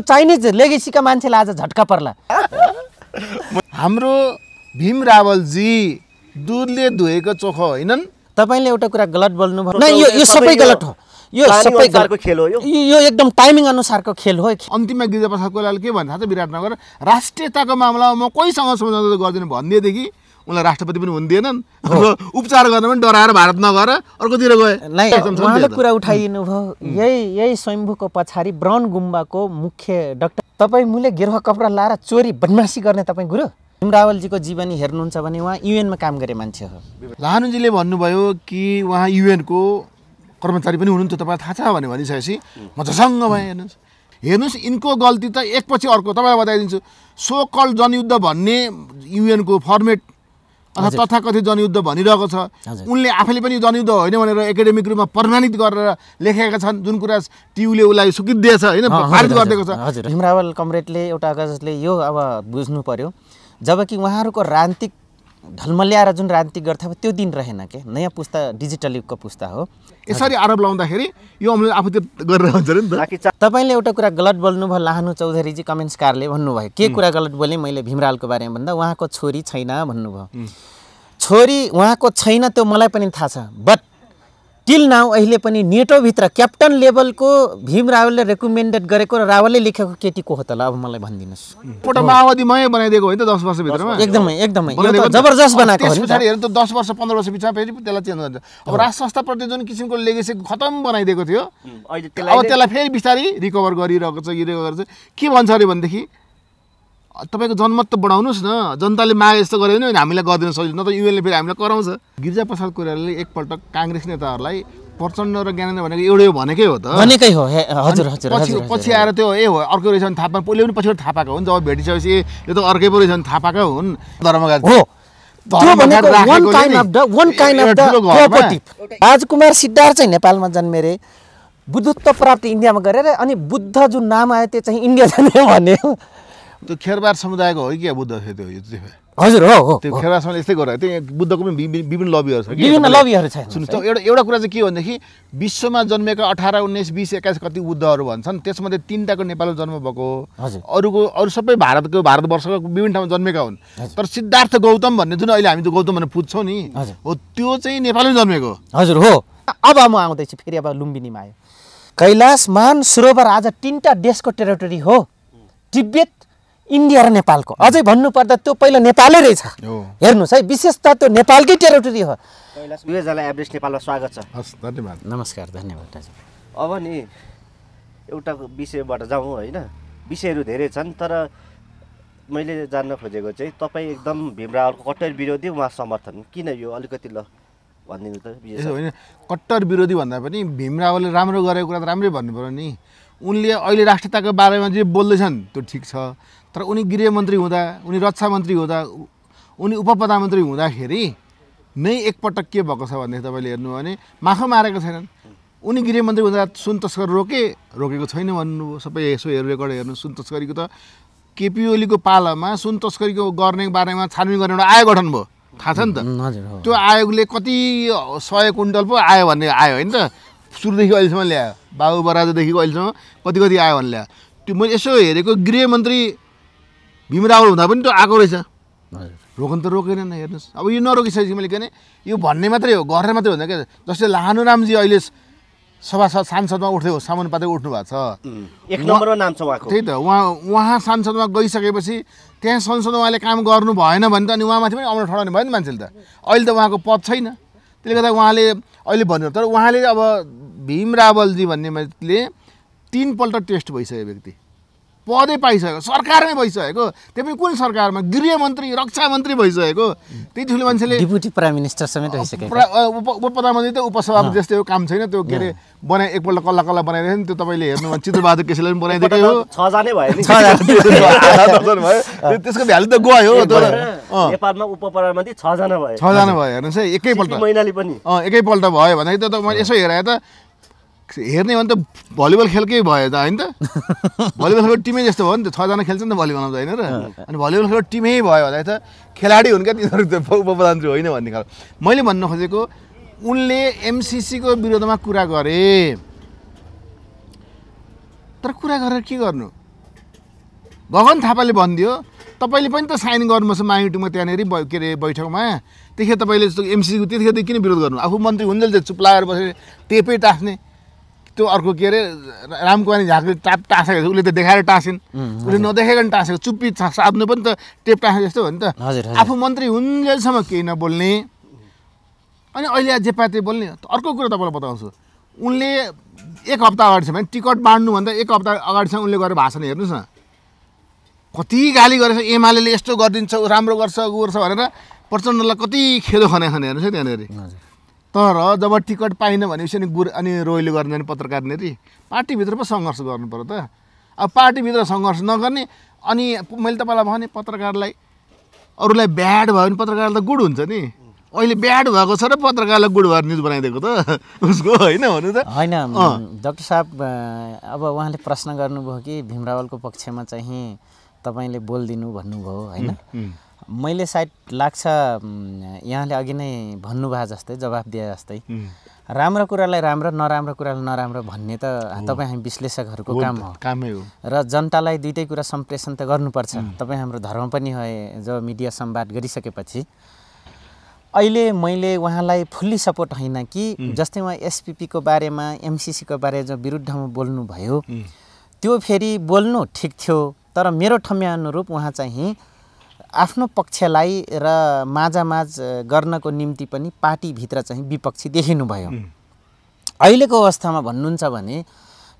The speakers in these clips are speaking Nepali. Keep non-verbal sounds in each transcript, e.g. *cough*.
हाम्रो चाइनिज लेगेसीका मान्छेलाई आज झट्का पर्ला हाम्रो भीम रावलजी दुधले धोएको चोखो होइनन् तपाईँले एउटा कुरा गलत बोल्नुभयो न यो यो सबै गलत हो यो सबै खेल हो यो यो एकदम टाइमिङ अनुसारको खेल हो अन्तिममा गिरिजा प्रसाद कोइराले के भन्नु थाहा छ विराटनगर राष्ट्रियताको मामलामा म कोहीसँग सम्झौता गरिदिनु भनिदिएदेखि उनलाई राष्ट्रपति पनि हुन दिएनन् उपचार गर्न पनि डराएर भारत नगर अर्कोतिर गए उहाँले कुरा उठाइनु भयो यही यही स्वयम्भूको पछाडि ब्राउन गुम्बाको मुख्य डक्टर तपाईँ मुले गेरुवा कपडा लाएर चोरी बदमासी गर्ने तपाईँ गुरु रावलजीको जीवनी हेर्नुहुन्छ भने उहाँ युएनमा काम गरे मान्छे हो लानुजीले भन्नुभयो कि उहाँ युएनको कर्मचारी पनि हुनुहुन्थ्यो तपाईँलाई थाहा छ भने भनिसकेपछि म झसङ्ग भएँ हेर्नुहोस् हेर्नुहोस् यिनको गल्ती त एकपछि अर्को तपाईँलाई बताइदिन्छु सो कल जनयुद्ध भन्ने युएनको फर्मेट अथवा तथाकथित जनयुद्ध भनिरहेको छ उनले आफैले पनि जनयुद्ध होइन भनेर एकाडेमिक रूपमा प्रमाणित गरेर लेखेका छन् जुन कुरा टियुले उसलाई सुकिदिएछ होइन प्रमाणित गरिदिएको छ हजुर हिमरावल कमरेडले एउटा कागजले यो अब बुझ्नु पर्यो जबकि उहाँहरूको राजनीतिक ढलमल्याएर जुन राजनीति गर्थ्यो त्यो दिन रहेन के नयाँ पुस्ता डिजिटल युगको पुस्ता हो यसरी आरोप लाउँदाखेरि यो आफूतिर गरेर हुन्छ नि त तपाईँले एउटा कुरा गलत बोल्नुभयो लाहानु चौधरीजी कमेन्ट्सकारले भन्नुभयो के कुरा गलत बोलेँ मैले भीमरालको बारेमा भन्दा उहाँको छोरी छैन भन्नुभयो छोरी उहाँको छैन त्यो मलाई पनि थाहा छ बट टिल नाउ अहिले पनि नेटोभित्र क्याप्टन लेभलको भीम रावलले रेकमेन्डेड गरेको र रावलले लेखेको केटी को हो त ल अब मलाई भनिदिनुहोस् फोटो माओवादीमै बनाइदिएको होइन दस वर्षभित्रमा एकदमै एकदमै जबरजस्त बनाएको पछाडि हेर्नु त दस वर्ष पन्ध्र वर्ष पछाडि फेरि त्यसलाई चेन्ज गर्छ अब राष्ट्र संस्थाप्रति जुन किसिमको लेगेसी खतम बनाइदिएको थियो अब त्यसलाई फेरि बिस्तारै रिकभर गरिरहेको छ गरिरहेको छ के भन्छ अरे भनेदेखि तपाईँको जनमत त बढाउनुहोस् न जनताले मागे जस्तो गऱ्यो भने हामीलाई गरिदिनु सजिलो न त युएनले फेरि हामीलाई कराउँछ गिरिजा प्रसाद कोरियाले एकपल्ट काङ्ग्रेस नेताहरूलाई प्रचण्ड र ज्ञानेन्द्र भनेको एउटै हो भनेकै हो त भनेकै हो हजुर हजुर पछि पछि आएर त्यो ए हो अर्को रहेछ भने थाहा पाएको उसले पनि पछिबाट थाहा पाएको हुन् जब भेटिसकेपछि ए यो त अर्कै पो रहेछ भने थाहा पाएका हुन् धर्मघाट हो राजकुमार सिद्धार्थ चाहिँ नेपालमा जन्मेरे बुद्धत्व प्राप्ति इन्डियामा गरेर अनि बुद्ध जुन नाम आयो त्यो चाहिँ इन्डिया जाने भन्ने त्यो खेरबार समुदायको हो कि क्या बुद्ध थियो त्यो त्यो हजुर हो त्यो खेरासँग यस्तै गरेर त्यो बुद्धको पनि विभिन्न लबीहरू छ विभिन्न लबीहरू छ सुन्नुहोस् एउटा एउटा कुरा चाहिँ के भनेदेखि विश्वमा जन्मेका अठार उन्नाइस बिस एक्काइस कति बुद्धहरू भन्छन् त्यसमध्ये तिनवटाको नेपालमा जन्म भएको अरूको अरू सबै भारतको भारतवर्षको विभिन्न ठाउँमा जन्मेका हुन् तर सिद्धार्थ गौतम भन्ने जुन अहिले हामी गौतम भनेर पुज्छौँ नि हो त्यो चाहिँ नेपालमै जन्मेको हजुर हो अब म आउँदैछु फेरि अब लुम्बिनीमा आयो कैलाश मान सरोवर आज तिनवटा देशको टेरिटोरी हो तिब्बत इन्डिया र नेपालको अझै भन्नुपर्दा त्यो पहिला नेपालै रहेछ हेर्नुहोस् है विशेषता त्यो नेपालकै टेरिटोरी हो दुवैजनालाई एभरेस्ट नेपालमा स्वागत छ हस् धन्यवाद नमस्कार धन्यवाद अब नि एउटा विषयबाट जाउँ होइन विषयहरू धेरै छन् तर मैले जान्न खोजेको चाहिँ तपाईँ एकदम भीमरावलको कट्टर विरोधी उहाँ समर्थन किन यो अलिकति ल भनिदिनु त होइन कट्टर विरोधी भन्दा पनि भीमरावलले राम्रो गरेको कुरा त राम्रै भन्नु पऱ्यो नि उनले अहिले राष्ट्रियताको बारेमा जे बोल्दैछन् त्यो ठिक छ तर उनी गृहमन्त्री हुँदा उनी रक्षा मन्त्री हुँदा उनी उप प्रधानमन्त्री हुँदाखेरि नै एकपटक के भएको छ भनेदेखि तपाईँले हेर्नुभयो भने माखो मारेको छैनन् उनी गृहमन्त्री हुँदा सुन तस्कर रोके रोकेको छैन भन्नुभयो सबै यसो रेकर्ड हेर्नु सुन तस्करीको त केपी ओलीको पालामा सुन तस्करीको गर्ने बारेमा छानबिन गर्ने एउटा आयोग गठन भयो थाहा छ नि त त्यो आयोगले कति सय कुन्टल पो आयो भन्ने आयो होइन त सुरुदेखि अहिलेसम्म ल्यायो बाबु बराजदेखिको अहिलेसम्म कति कति आयो भने ल्यायो त्यो मैले यसो हेरेको गृहमन्त्री भीमरावल हुँदा पनि त्यो आएको रहेछ रोक्न त रोकेन हेर्नुहोस् अब यो नरोकिसकेपछि मैले के यो भन्ने मात्रै हो गरेर मात्रै हुँदैन क्या जस्तै लानु रामजी अहिले सभासद सांसदमा उठ्यो सामान पात्र उठ्नु भएको छ एक नम्बरमा नाम छ उहाँको त्यही त उहाँ उहाँ सांसदमा गइसकेपछि त्यहाँ संसदमा उहाँले काम गर्नु भएन भने त अनि उहाँमाथि पनि अमर ठडाउने भयो नि मान्छेले त अहिले त उहाँको पद छैन त्यसले गर्दा उहाँले अहिले भन्नु तर उहाँले अब भीम रावलजी भन्ने मान्छेले तिनपल्ट टेस्ट भइसक्यो व्यक्ति पदै पाइसकेको सरकारमै भइसकेको त्यो पनि कुन सरकारमा गृहमन्त्री रक्षा मन्त्री भइसकेको त्यही ठुलो मान्छेले डिपुटी प्राइम मिनिस्टर समेत उप प्रधानमन्त्री त उपसभापति जस्तै हो काम छैन त्यो के अरे बनाए एकपल्ट कल्ला कल्ला बनाइरहेको नि त्यो तपाईँले हेर्नुभयो चित्रबहादुर केसीले पनि बनाइदिएको हो भयो *laughs* त्यसको भ्यालु त गयो तर नेपालमा उप प्रधानमन्त्री छजना भयो छजना भयो हेर्नुहोस् है एकैपल्ट महिनाले पनि एकैपल्ट भयो भन्दाखेरि त मैले यसो हेराएँ त हेर्ने भने त भलिबल खेलकै भयो त होइन त *laughs* भलिबल खेलको टिमै जस्तो भयो नि त छजना खेल्छ नि त भलिबल त होइन र अनि भलिबल खेलको टिमै भयो होला त खेलाडी हुन् क्या तिनीहरू त उपप्रधान होइन भन्ने खालको मैले भन्नु खोजेको उनले एमसिसीको विरोधमा कुरा गरे तर कुरा गरेर के गर्नु गगन थापाले भनिदियो तपाईँले पनि त साइन गर्नुपर्छ माइटुमा त्यहाँनिर के अरे बैठकमा त्यतिखेर तपाईँले जस्तो एमसिसीको त्यतिखेर किन विरोध गर्नु आफू मन्त्री हुन्जेल चुप्लाएर बसेर टेपै टास्ने त्यो अर्को के अरे रामकुमारी झाँक्री टाप टाँसेको उसले त देखाएर टाँसिन् उसले नदेखेको टाँसेको चुप्पी साप्नु पनि त टेप टाँसेको जस्तो हो नि त आफू मन्त्री हुन्जेलसम्म केही नबोल्ने अनि अहिले जे बोल्ने अर्को कुरो तपाईँलाई बताउँछु उनले एक हप्ता अगाडि अगाडिसम्म टिकट बाँड्नुभन्दा एक हप्ता अगाडि अगाडिसम्म उनले गरेर भाषण हेर्नुहोस् न कति गाली गरेछ एमाले यस्तो गरिदिन्छ राम्रो गर्छ गर्छ भनेर प्रचण्डलाई कति खेदो खने खने हेर्नुहोस् है त्यहाँनिर तर जब टिकट पाइनँ भनेपछि नि गुर अनि रोयले गर्दैन पत्रकार नेरी पार्टीभित्र पो सङ्घर्ष पऱ्यो त अब पार्टीभित्र सङ्घर्ष नगर्ने अनि मैले तपाईँलाई भने पत्रकारलाई अरूलाई ब्याड भयो भने पत्रकार त गुड हुन्छ नि अहिले ब्याड भएको छ र पत्रकारलाई गुड भएर न्युज बनाइदिएको त *laughs* उसको होइन भन्नु त होइन डाक्टर साहब अब उहाँले प्रश्न गर्नुभयो कि भीमरावलको पक्षमा चाहिँ तपाईँले बोलिदिनु भन्नुभयो होइन मैले सायद लाग्छ यहाँले अघि नै भन्नुभयो जस्तै जवाब दिए जस्तै राम्रो कुरालाई राम्रो नराम्रो कुरालाई नराम्रो भन्ने त तपाईँ हामी विश्लेषकहरूको काम हो कामै हो र जनतालाई दुइटै कुरा सम्प्रेषण त गर्नुपर्छ तपाईँ हाम्रो धर्म पनि हो जब मिडिया सम्वाद गरिसकेपछि अहिले मैले उहाँलाई फुल्ली सपोर्ट होइन कि जस्तै उहाँ एसपिपीको बारेमा एमसिसीको बारे जो विरुद्धमा बोल्नुभयो त्यो फेरि बोल्नु ठिक थियो तर मेरो ठम्या अनुरूप उहाँ चाहिँ आफ्नो पक्षलाई र माझामाझ गर्नको निम्ति पनि पार्टीभित्र चाहिँ विपक्षी देखिनुभयो अहिलेको अवस्थामा भन्नुहुन्छ भने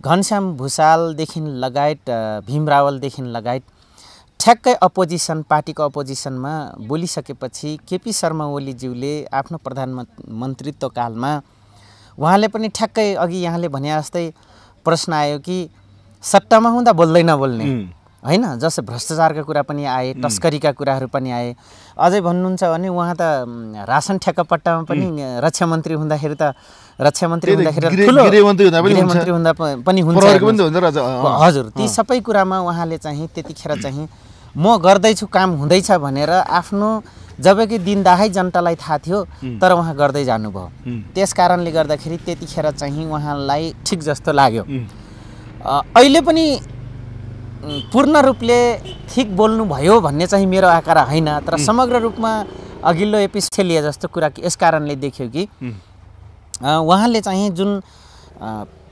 घनश्याम भूषालदेखि लगायत भीम रावलदेखि लगायत ठ्याक्कै अपोजिसन पार्टीको अपोजिसनमा बोलिसकेपछि केपी शर्मा ओलीज्यूले आफ्नो प्रधानमन्त्रीत्व कालमा उहाँले पनि ठ्याक्कै अघि यहाँले भने जस्तै प्रश्न आयो कि सट्टामा हुँदा बोल्दै नबोल्ने होइन जस्तै भ्रष्टाचारका कुरा पनि आए तस्करीका कुराहरू पनि आए अझै भन्नुहुन्छ भने उहाँ त रासन ठ्याक्कपट्टामा पनि रक्षा मन्त्री हुँदाखेरि त रक्षा मन्त्री हुँदाखेरि हुँदा पनि हजुर ती सबै कुरामा उहाँले चाहिँ त्यतिखेर चाहिँ म गर्दैछु काम हुँदैछ भनेर आफ्नो जबकि दिनदाहै जनतालाई थाहा थियो तर उहाँ गर्दै जानुभयो त्यस कारणले गर्दाखेरि त्यतिखेर चाहिँ उहाँलाई ठिक जस्तो लाग्यो अहिले पनि पूर्ण रूपले ठिक बोल्नुभयो भन्ने चाहिँ मेरो आकार होइन तर समग्र रूपमा अघिल्लो एपिसोड जस्तो कुरा यस कारणले देख्यो कि उहाँले चाहिँ जुन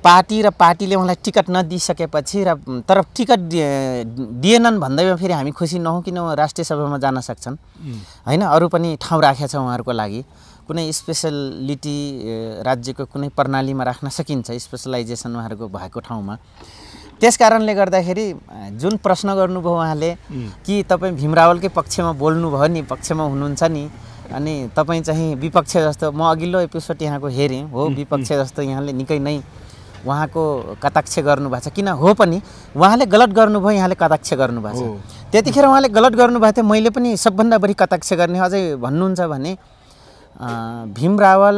पार्टी र पार्टीले उहाँलाई टिकट नदिइसकेपछि र तर टिकट दिएनन् भन्दैमा फेरि हामी खुसी नहौँ किन राष्ट्रिय सभामा जान सक्छन् होइन अरू पनि ठाउँ राखेको छ उहाँहरूको लागि कुनै स्पेसलिटी राज्यको कुनै प्रणालीमा राख्न सकिन्छ स्पेसलाइजेसन उहाँहरूको भएको ठाउँमा त्यस कारणले गर्दाखेरि जुन प्रश्न गर्नुभयो उहाँले कि तपाईँ भीमरावलकै पक्षमा बोल्नुभयो नि पक्षमा हुनुहुन्छ नि अनि तपाईँ चाहिँ विपक्ष जस्तो म अघिल्लो एपिसोड यहाँको हेरेँ हो विपक्ष जस्तो यहाँले निकै नै उहाँको कटाक्ष गर्नुभएको छ किन हो पनि उहाँले गलत गर्नुभयो यहाँले कटाक्ष गर्नुभएको छ त्यतिखेर उहाँले गलत गर्नुभएको थियो मैले पनि सबभन्दा बढी कटाक्ष गर्ने अझै भन्नुहुन्छ भने भीम रावल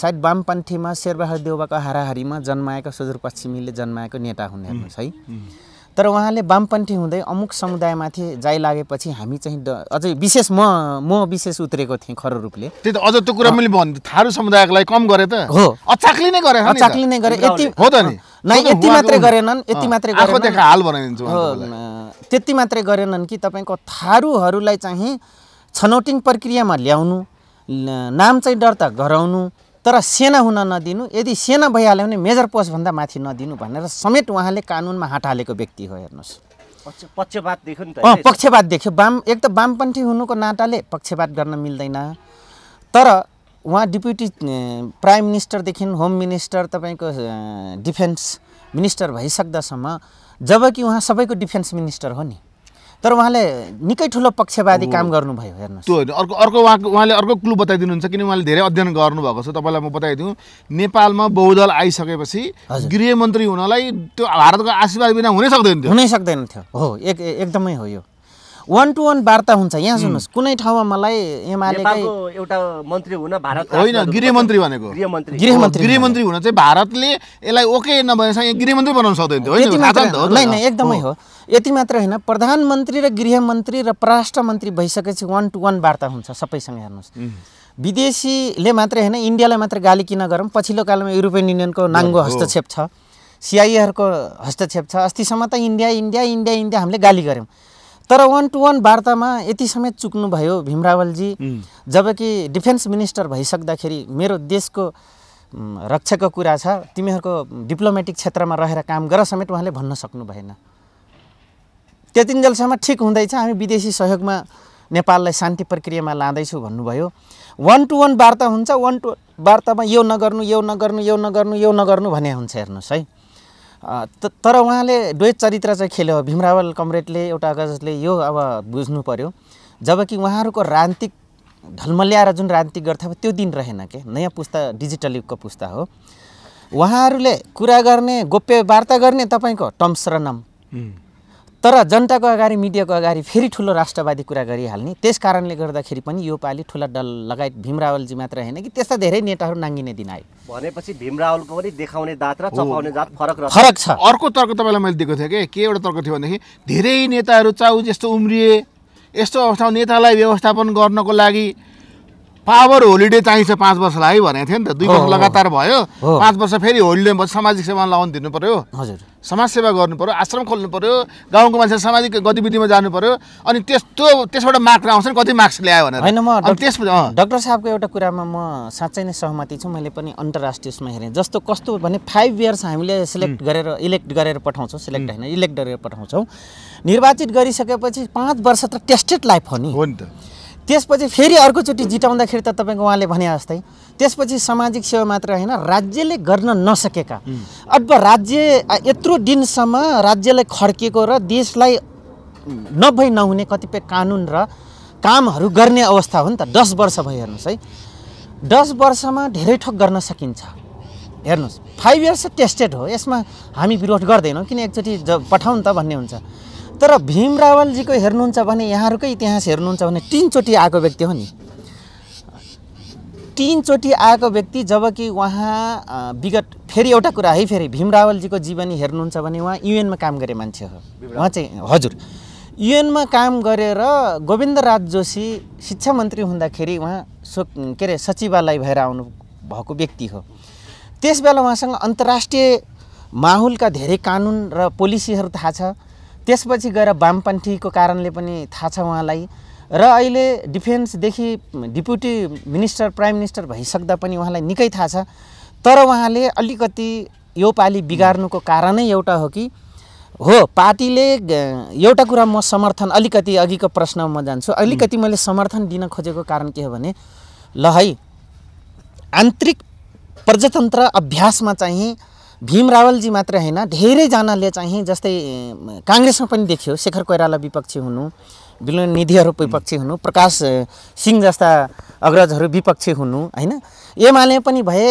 सायद वामपन्थीमा शेरबहादुर देउबाको हाराहारीमा जन्माएको सुदूरपश्चिमीले जन्माएको नेता हुन् हेर्नुहोस् है तर उहाँले वामपन्थी हुँदै अमुक समुदायमाथि जाइ लागेपछि हामी चाहिँ अझै विशेष म म विशेष उत्रेको थिएँ खरो रूपले त्यही त अझ त्यो कुरा मैले थारू समुदायको लागि कम गरे त हो अचाक्ली नै गरे अचाक्ली नै गरे यति हो त नै यति मात्रै गरेनन् यति मात्रै गरेनन् हाल बनाइदिन्छु त्यति मात्रै गरेनन् कि तपाईँको थारूहरूलाई चाहिँ छनौटिङ प्रक्रियामा ल्याउनु नाम चाहिँ दर्ता गराउनु तर सेना हुन नदिनु यदि सेना भइहाल्यो भने मेजर पोस्टभन्दा माथि नदिनु भनेर समेत उहाँले कानुनमा हात हालेको व्यक्ति हो हेर्नुहोस् पक्षपात देख्यो नि त पक्षपात देख्यो वाम एक त वामपन्थी हुनुको नाताले पक्षपात गर्न मिल्दैन तर उहाँ डिप्युटी प्राइम मिनिस्टरदेखि होम मिनिस्टर तपाईँको डिफेन्स मिनिस्टर भइसक्दासम्म जबकि उहाँ सबैको डिफेन्स मिनिस्टर हो नि तर उहाँले निकै ठुलो पक्षवादी काम गर्नुभयो हेर्नुहोस् त्यो होइन अर्को अर्को उहाँको उहाँले अर्को क्लु बताइदिनुहुन्छ किन उहाँले धेरै अध्ययन गर्नुभएको छ तपाईँलाई म बताइदिउँ नेपालमा बहुदल आइसकेपछि गृहमन्त्री हुनलाई त्यो भारतको आशीर्वाद बिना हुनै सक्दैन थियो हुनै सक्दैन थियो हो एक एकदमै हो यो वान टु वान वार्ता हुन्छ यहाँ सुन्नुहोस् कुनै ठाउँमा मलाई एमाले एउटा मन्त्री हुन भारत होइन गृहमन्त्री भनेको गृहमन्त्री गृहमन्त्री हुन चाहिँ भारतले यसलाई ओके नभएसँग गृहमन्त्री बनाउन सक्दैन थियो होइन एकदमै हो यति मात्र होइन प्रधानमन्त्री र गृहमन्त्री र परराष्ट्र मन्त्री भइसकेपछि वान टु वान वार्ता हुन्छ सबैसँग हेर्नुहोस् विदेशीले मात्रै होइन इन्डियालाई मात्र गाली किन गरौँ पछिल्लो कालमा युरोपियन युनियनको नाङ्गो हस्तक्षेप छ सिआइएहरूको हस्तक्षेप छ अस्तिसम्म त इन्डिया इन्डिया इन्डिया इन्डिया हामीले गाली गऱ्यौँ तर वान टु वान वार्तामा यति समेत चुक्नुभयो भीमरावलजी जबकि डिफेन्स मिनिस्टर भइसक्दाखेरि मेरो देशको रक्षाको कुरा छ तिमीहरूको डिप्लोमेटिक क्षेत्रमा रहेर काम गर समेत उहाँले भन्न सक्नु भएन त्यतिन्जेलसम्म ठिक हुँदैछ हामी विदेशी सहयोगमा नेपाललाई शान्ति प्रक्रियामा लाँदैछु भन्नुभयो वान टु वान वार्ता हुन्छ वान टु वार्तामा यो नगर्नु यो नगर्नु यो नगर्नु यो नगर्नु भने हुन्छ हेर्नुहोस् है तर उहाँले द्वैत चरित्र चाहिँ खेल्यो भीमरावल कमरेडले एउटा अगजले यो अब बुझ्नु पऱ्यो जबकि उहाँहरूको रान्तिक ढलमल्याएर जुन रान्तिक गर्थे त्यो दिन रहेन के नयाँ पुस्ता डिजिटल युगको पुस्ता हो उहाँहरूले कुरा गर्ने गोप्य वार्ता गर्ने तपाईँको टम्स र नम तर जनताको अगाडि मिडियाको अगाडि फेरि ठुलो राष्ट्रवादी कुरा गरिहाल्ने त्यस कारणले गर्दाखेरि पनि यो योपालि ठुला डल लगायत भीमरावलजी मात्र होइन कि त्यस्ता धेरै नेताहरू नाङ्गिने दिन आयो भनेपछि भीमरावलको पनि देखाउने दात र चपाउने दाँत फरक फरक छ अर्को तर्क तपाईँलाई मैले दिएको थिएँ कि के एउटा तर्क थियो भनेदेखि धेरै नेताहरू चाउ जस्तो उम्रिए यस्तो अवस्थामा नेतालाई व्यवस्थापन गर्नको लागि पावर होलिडे चाहिन्छ पाँच वर्षलाई भनेको थियो नि त दुई वर्ष लगातार भयो पाँच वर्ष फेरि होलिडे भयो सामाजिक सेवामा लगाउनु दिनु पऱ्यो हजुर समाजसेवा गर्नु पऱ्यो आश्रम खोल्नु पऱ्यो गाउँको मान्छे सामाजिक गतिविधिमा जानु पऱ्यो अनि त्यस्तो त्यसबाट मार्क्स आउँछ नि कति मार्क्स ल्यायो भनेर होइन म त्यसपछि डक्टर साहबको एउटा कुरामा म साँच्चै नै सहमति छु मैले पनि अन्तर्राष्ट्रिय उसमा हेरेँ जस्तो कस्तो भने फाइभ इयर्स हामीले सिलेक्ट गरेर इलेक्ट गरेर पठाउँछौँ सिलेक्ट होइन इलेक्ट गरेर पठाउँछौँ निर्वाचित गरिसकेपछि पाँच वर्ष त टेस्टेड लाइफ हो नि हो नि त त्यसपछि फेरि अर्कोचोटि जिताउँदाखेरि त तपाईँको उहाँले भने जस्तै त्यसपछि सामाजिक सेवा मात्र होइन राज्यले गर्न नसकेका अब राज्य यत्रो दिनसम्म राज्यलाई खड्किएको र देशलाई नभई नहुने कतिपय कानुन र कामहरू गर्ने अवस्था हो नि त दस वर्ष भयो हेर्नुहोस् है दस वर्षमा धेरै ठोक गर्न सकिन्छ हेर्नुहोस् फाइभ इयर्स टेस्टेड हो यसमा हामी विरोध गर्दैनौँ किन एकचोटि ज पठाउँ त भन्ने हुन्छ तर भीम रावलजीको हेर्नुहुन्छ भने यहाँहरूकै इतिहास हेर्नुहुन्छ भने तिनचोटि आएको व्यक्ति हो नि तिनचोटि आएको व्यक्ति जबकि उहाँ विगत फेरि एउटा कुरा है फेरि भीम रावलजीको जीवनी हेर्नुहुन्छ भने उहाँ युएनमा काम गरे मान्छे हो उहाँ चाहिँ हजुर युएनमा काम गरेर गोविन्द राज जोशी शिक्षा मन्त्री हुँदाखेरि उहाँ सो के अरे सचिवालय भएर आउनु भएको व्यक्ति हो त्यसबेला उहाँसँग अन्तर्राष्ट्रिय माहौलका धेरै कानुन र पोलिसीहरू थाहा छ त्यसपछि गएर वामपन्थीको कारणले पनि थाहा छ उहाँलाई र अहिले डिफेन्सदेखि डिप्युटी मिनिस्टर प्राइम मिनिस्टर भइसक्दा पनि उहाँलाई निकै थाहा छ तर उहाँले अलिकति यो पालि बिगार्नुको कारणै एउटा हो कि हो पार्टीले एउटा कुरा म समर्थन अलिकति अघिको प्रश्नमा म जान्छु अलिकति मैले समर्थन दिन खोजेको कारण के हो भने ल है आन्तरिक प्रजातन्त्र अभ्यासमा चाहिँ भीम रावलजी मात्र होइन धेरैजनाले चाहिँ जस्तै काङ्ग्रेसमा पनि देखियो शेखर कोइराला विपक्षी हुनु बिलोन निधिहरू विपक्षी हुनु प्रकाश सिंह जस्ता अग्रजहरू विपक्षी हुनु होइन एमाले पनि भए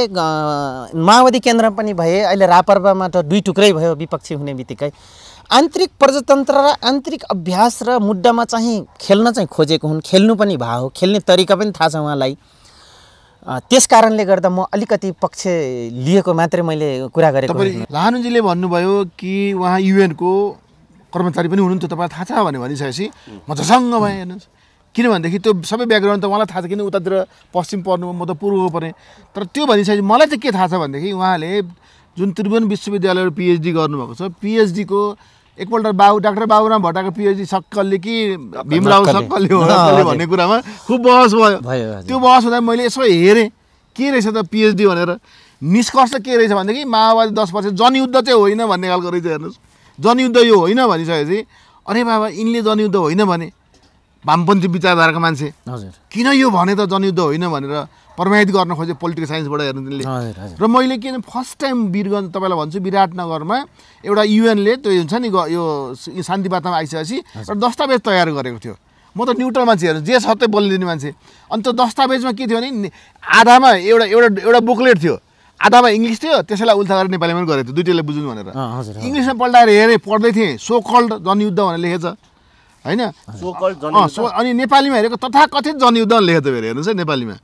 माओवादी केन्द्र पनि भए अहिले रापर्वामा त दुई टुक्रै भयो विपक्षी हुने बित्तिकै आन्तरिक प्रजातन्त्र र आन्तरिक अभ्यास र मुद्दामा चाहिँ खेल्न चाहिँ खोजेको हुन् खेल्नु पनि भा हो खेल्ने तरिका पनि थाहा छ उहाँलाई त्यस कारणले गर्दा म अलिकति पक्ष लिएको मात्रै मैले कुरा गरेको लानुजीले भन्नुभयो कि उहाँ युएनको कर्मचारी पनि हुनुहुन्थ्यो तपाईँलाई थाहा छ भने भनिसकेपछि म झसङ्ग भएँ हेर्नुहोस् किनभनेदेखि त्यो सबै ब्याकग्राउन्ड त उहाँलाई थाहा छ किन उतातिर पश्चिम पर्नु म त पूर्व परेँ तर त्यो भनिसकेपछि मलाई चाहिँ के थाहा छ भनेदेखि उहाँले जुन त्रिभुवन विश्वविद्यालयबाट पिएचडी गर्नुभएको छ पिएचडीको एकपल्ट बाबु डाक्टर बाबुराम भट्टाको पिएचडी सक्कलले कि भीमराव सक्कलले हो भन्ने कुरामा खुब बहस भयो त्यो बहस हुँदा मैले यसो हेरेँ के रहेछ त पिएचडी भनेर निष्कर्ष के रहेछ भनेदेखि माओवादी दस वर्ष जनयुद्ध चाहिँ होइन भन्ने खालको रहेछ हेर्नुहोस् जनयुद्ध यो होइन भनिसकेपछि अरे बाबा यिनले जनयुद्ध होइन भने वामपन्थी विचारधाराको मान्छे हजुर किन यो भने त जनयुद्ध होइन भनेर प्रमाणित गर्न खोजेँ पोलिटिकल साइन्सबाट हेर्नु तिनले र मैले किन फर्स्ट टाइम वीरगञ्ज तपाईँलाई भन्छु विराटनगरमा एउटा युएनले त्यो हुन्छ नि यो शान्ति वार्तामा आइसकेपछि एउटा दस्तावेज तयार गरेको थियो म त न्युट्रल मान्छे हेर्नु जे छ सत्य बोलिदिने मान्छे अनि त्यो दस्तावेजमा के थियो भने आधामा एउटा एउटा एउटा बुकलेट थियो आधामा इङ्ग्लिस थियो त्यसैलाई उल्टा गरेर नेपालीमा पनि गरेको थियो दुइटैले बुझ्नु भनेर इङ्ग्लिसमा पल्टाएर हेरेँ पढ्दै थिएँ सो कल्ड जनयुद्ध भनेर लेखेछ होइन अनि नेपालीमा हेरेको तथाकथित जनयुद्ध लेखेको थियो हेर्नुहोस् है नेपालीमा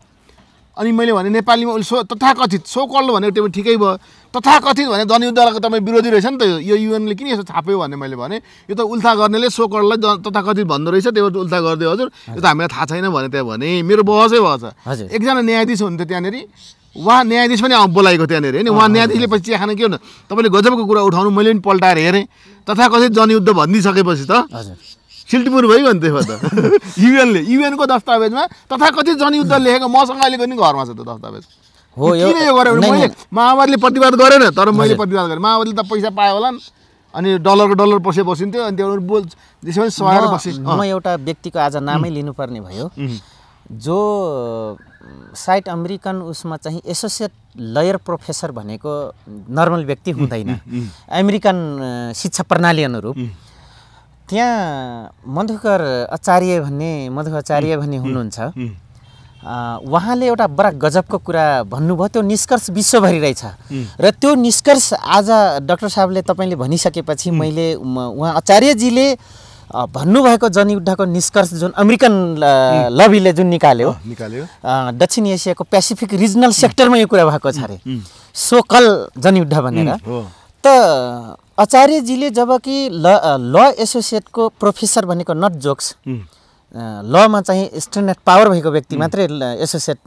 अनि मैले भने नेपालीमा उसले सो तथाकथित सो कल्लो भनेको त्यो ठिकै भयो तथाकथित भने जनयुद्धलाई तपाईँ विरोधी रहेछ नि त यो युएनले किन यसो छाप्यो भने मैले भने यो त उल्था गर्नेले सो कललाई तथाकथित भन्दो रहेछ त्यो उल्था गरिदियो हजुर यो त हामीलाई थाहा छैन भने त्यहाँ भने मेरो बहसै भएछ एकजना न्यायाधीश हुन्थ्यो त्यहाँनिर उहाँ न्यायाधीश पनि बोलाएको त्यहाँनिर होइन उहाँ न्यायाधीशले पछि चिया खाने के हो तपाईँले गजबको कुरा उठाउनु मैले पनि पल्टाएर हेरेँ तथाकथित जनयुद्ध भनिदिइसकेपछि त सिल्टिपुर भइगयो नि त्यसमा त *laughs* युएनले युएनको दस्तावेजमा तथाकथित जनयुद्ध लेखेको मसँग अहिले पनि घरमा छ त्यो दस्तावेज हो किन यो गरेँ भने मैले माओवादीले प्रतिवाद गरेन तर मैले प्रतिवाद गरेँ माओवादीले त पैसा पायो होला नि अनि डलरको डलर पसे बसिन्थ्यो अनि त्यो बोल त्यसो पनि सहाएर बसे म एउटा व्यक्तिको आज नामै लिनुपर्ने भयो जो साइट अमेरिकन उसमा चाहिँ एसोसिएट लयर प्रोफेसर भनेको नर्मल व्यक्ति हुँदैन अमेरिकन शिक्षा प्रणाली अनुरूप त्यहाँ मधुकर आचार्य भन्ने आचार्य भन्ने हुनुहुन्छ उहाँले एउटा बडा गजबको कुरा भन्नुभयो त्यो निष्कर्ष विश्वभरि रहेछ र त्यो निष्कर्ष आज डक्टर साहबले तपाईँले भनिसकेपछि मैले उहाँ आचार्यजीले भन्नुभएको जनयुद्धको निष्कर्ष जुन अमेरिकन लबीले जुन निकाल्यो निकाल्यो दक्षिण एसियाको पेसिफिक रिजनल सेक्टरमा यो कुरा भएको छ अरे सोकल जनयुद्ध भनेर त आचार्यजीले जब कि ल ल एसोसिएटको प्रोफेसर भनेको नट जोक्स लमा चाहिँ स्ट्यान्डर्ड पावर भएको व्यक्ति मात्रै एसोसिएट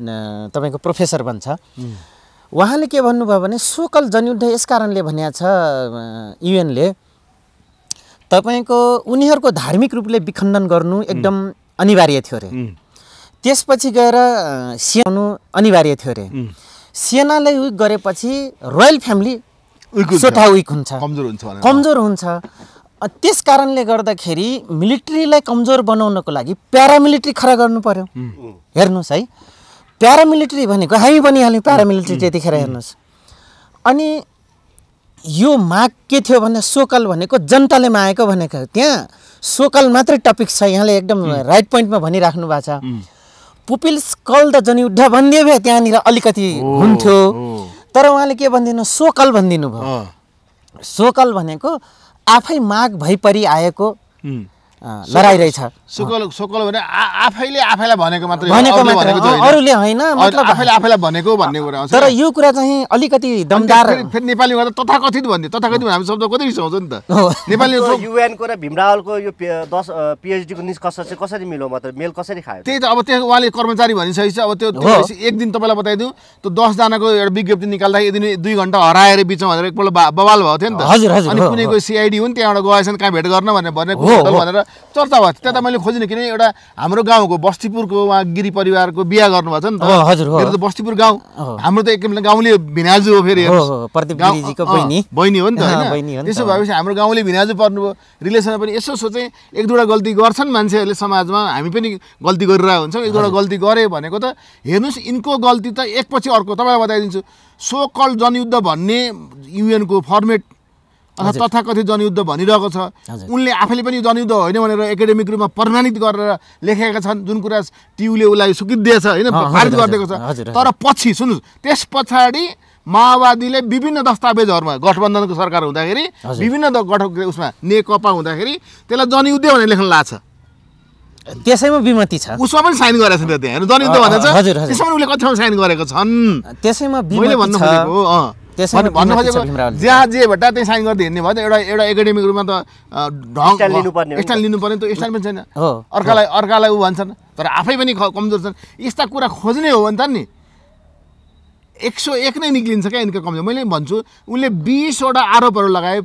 तपाईँको प्रोफेसर बन्छ उहाँले के भन्नुभयो भने सोकल जनयुद्ध यस कारणले भनिएको छ युएनले तपाईँको उनीहरूको धार्मिक रूपले विखण्डन गर्नु एकदम अनिवार्य थियो अरे त्यसपछि गएर सेनाउनु अनिवार्य थियो अरे सेनाले उयो गरेपछि रोयल फ्यामिली सोठा विक हुन्छ कमजोर हुन्छ कमजोर हुन्छ त्यस कारणले गर्दाखेरि मिलिट्रीलाई कमजोर बनाउनको लागि प्यारामिलिट्री खडा गर्नु पर्यो हेर्नुहोस् है प्यारामिलिट्री भनेको हामी बनिहाल्यौँ प्यारामिलिट्री त्यतिखेर हेर्नुहोस् अनि यो माग के थियो भने सोकल भनेको जनताले मागेको भनेको त्यहाँ सोकल मात्रै टपिक छ यहाँले एकदम राइट पोइन्टमा भनिराख्नु भएको छ पुपिल्स कल द जनयुद्ध भनिदियो भए त्यहाँनिर अलिकति हुन्थ्यो तर उहाँले के भनिदिनु सोकल भनिदिनु भयो सोकल भनेको आफै माग भइपरि आएको लडाइरहेछ सुकल सुकल भने आफैले आफैलाई भनेको मात्रै भनेको मात्रै अरूले होइन मतलब आफैले आफैलाई भनेको भन्ने कुरा आउँछ तर यो कुरा चाहिँ अलिकति दमदार फेरि नेपालीमा त तथाकथित भन्ने तथाकथित हामी शब्द कति रिसाउँछ नि त नेपाली युएनको र भीमरावलको यो दस पिएचडीको निष्कर्ष चाहिँ कसरी मिल्यो मात्र मेल कसरी खायो त्यही त अब त्यहाँ उहाँले कर्मचारी भनिसकेपछि अब त्यो एक दिन तपाईँलाई बताइदिउँ त्यो दसजनाको एउटा विज्ञप्ति निकाल्दा एक दिन दुई घन्टा हराएर बिचमा भनेर एकपल्ट बवाल भएको थियो नि त अनि कुनै सिआइडी हुन् त्यहाँबाट गएछन् कहाँ भेट गर्न भनेर भनेर चर्चा भएको थियो त्यता मैले खोजिनँ किनभने एउटा हाम्रो गाउँको बस्तीपुरको उहाँ गिरी परिवारको बिहा गर्नुभएको छ नि त हजुर मेरो त बस्तीपुर गाउँ हाम्रो त एक किसिमले गाउँले भिनाजु हो फेरि बहिनी हो नि त त्यसो भएपछि हाम्रो गाउँले भिनाजु पर्नुभयो रिलेसनमा पनि यसो सोचेँ एक दुईवटा गल्ती गर्छन् मान्छेहरूले समाजमा हामी पनि गल्ती गरिरहेको हुन्छौँ एक दुईवटा गल्ती गरेँ भनेको त हेर्नुहोस् यिनको गल्ती त एकपछि अर्को तपाईँलाई बताइदिन्छु सो कल जनयुद्ध भन्ने युएनको फर्मेट अथवा तथाकथित जनयुद्ध भनिरहेको छ उनले आफैले पनि जनयुद्ध होइन भनेर एकाडेमिक रूपमा प्रमाणित गरेर लेखेका छन् जुन कुरा टियुले उसलाई सुकिदिएछ होइन प्रमाणित गरिदिएको छ तर पछि सुन्नुहोस् त्यस पछाडि माओवादीले विभिन्न दस्तावेजहरूमा गठबन्धनको सरकार हुँदाखेरि विभिन्न गठ उसमा नेकपा हुँदाखेरि त्यसलाई जनयुद्ध भनेर लेख्न लाग्छ त्यसैमा विमति छ उसमा पनि साइन गरेको छ त्यहाँ जनयुद्ध भनेर त्यसमा उसले कतिसम्म साइन गरेको छन् त्यसैमा भन्नु खोजेको जहाँ जे भट्टा त्यहीँ साइन गर्दै हिँड्ने भयो त एउटा एउटा एकाडेमिक रूपमा त ढङ स्ट्यान्ड लिनुपर्ने त्यो स्ट्यान्ड पनि छैन अर्कालाई अर्कालाई ऊ भन्छन् तर आफै पनि कमजोर छन् यस्ता कुरा खोज्ने हो भने त नि एक सौ एक नै निक्लिन्छ क्या यिनको कमजोर मैले भन्छु उसले बिसवटा आरोपहरू लगाए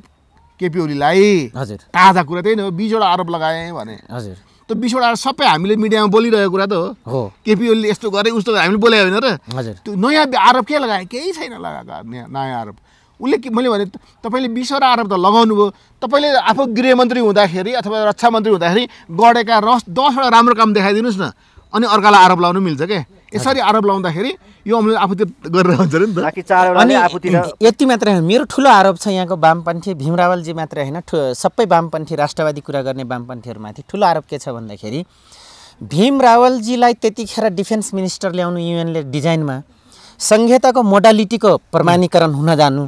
केपी ओलीलाई हजुर ताजा कुरा त्यही नै हो बिसवटा आरोप लगाएँ भने हजुर त्यो बिसवटा सबै हामीले मिडियामा बोलिरहेको कुरा त हो हो केपी ओलीले यस्तो गरे उस्तो गरे हामीले बोले होइन र हजुर त्यो नयाँ आरोप के लगाए केही छैन लगाएको नयाँ आरोप उसले के मैले भने तपाईँले बिसवटा आरोप त लगाउनु भयो तपाईँले आफू गृहमन्त्री हुँदाखेरि अथवा रक्षा मन्त्री हुँदाखेरि गढेका रस दसवटा राम्रो काम देखाइदिनुहोस् न अनि अर्कालाई आरोप लाउनु मिल्छ क्या यसरी आरोप लगाउँदाखेरि यो अमूल्य आफूतिर गरेर हुन्छ नि त अनि यति मात्रै होइन मेरो ठुलो आरोप छ यहाँको वामपन्थी भीमरावलजी मात्रै होइन सबै वामपन्थी राष्ट्रवादी कुरा गर्ने वामपन्थीहरूमाथि ठुलो आरोप के छ भन्दाखेरि भीम रावलजीलाई त्यतिखेर डिफेन्स मिनिस्टर ल्याउनु युएनले डिजाइनमा सङ्घीयताको मोडालिटीको प्रमाणीकरण हुन जानु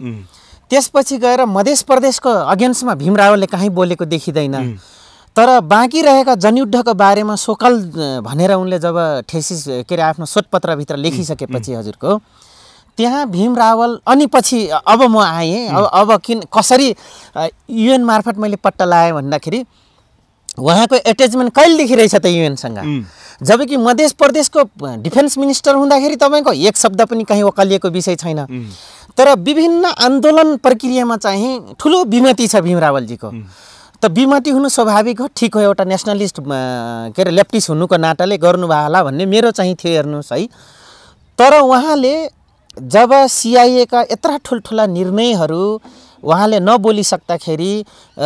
त्यसपछि गएर मधेस प्रदेशको अगेन्स्टमा भीम रावलले कहीँ बोलेको देखिँदैन तर बाँकी रहेका जनयुद्धको बारेमा सोकल भनेर उनले जब ठेसिस के अरे आफ्नो शोधपत्रभित्र लेखिसकेपछि हजुरको त्यहाँ भीम रावल अनि पछि अब म आएँ अब अब किन कसरी युएन मार्फत मैले पट्टा लगाएँ भन्दाखेरि उहाँको एट्याचमेन्ट कहिलेदेखि रहेछ त युएनसँग जबकि मध्य प्रदेशको डिफेन्स मिनिस्टर हुँदाखेरि तपाईँको एक शब्द पनि कहीँ ओकलिएको विषय छैन तर विभिन्न आन्दोलन प्रक्रियामा चाहिँ ठुलो विमति छ भीम भीमरावलजीको त बिमती हुनु स्वाभाविक हो ठिक हो एउटा नेसनलिस्ट के अरे लेप्टिस्ट हुनुको नाटाले गर्नुभयो होला भन्ने मेरो चाहिँ थियो हेर्नुहोस् है तर उहाँले जब सिआइएका यत्र ठुल्ठुला निर्णयहरू उहाँले नबोलिसक्दाखेरि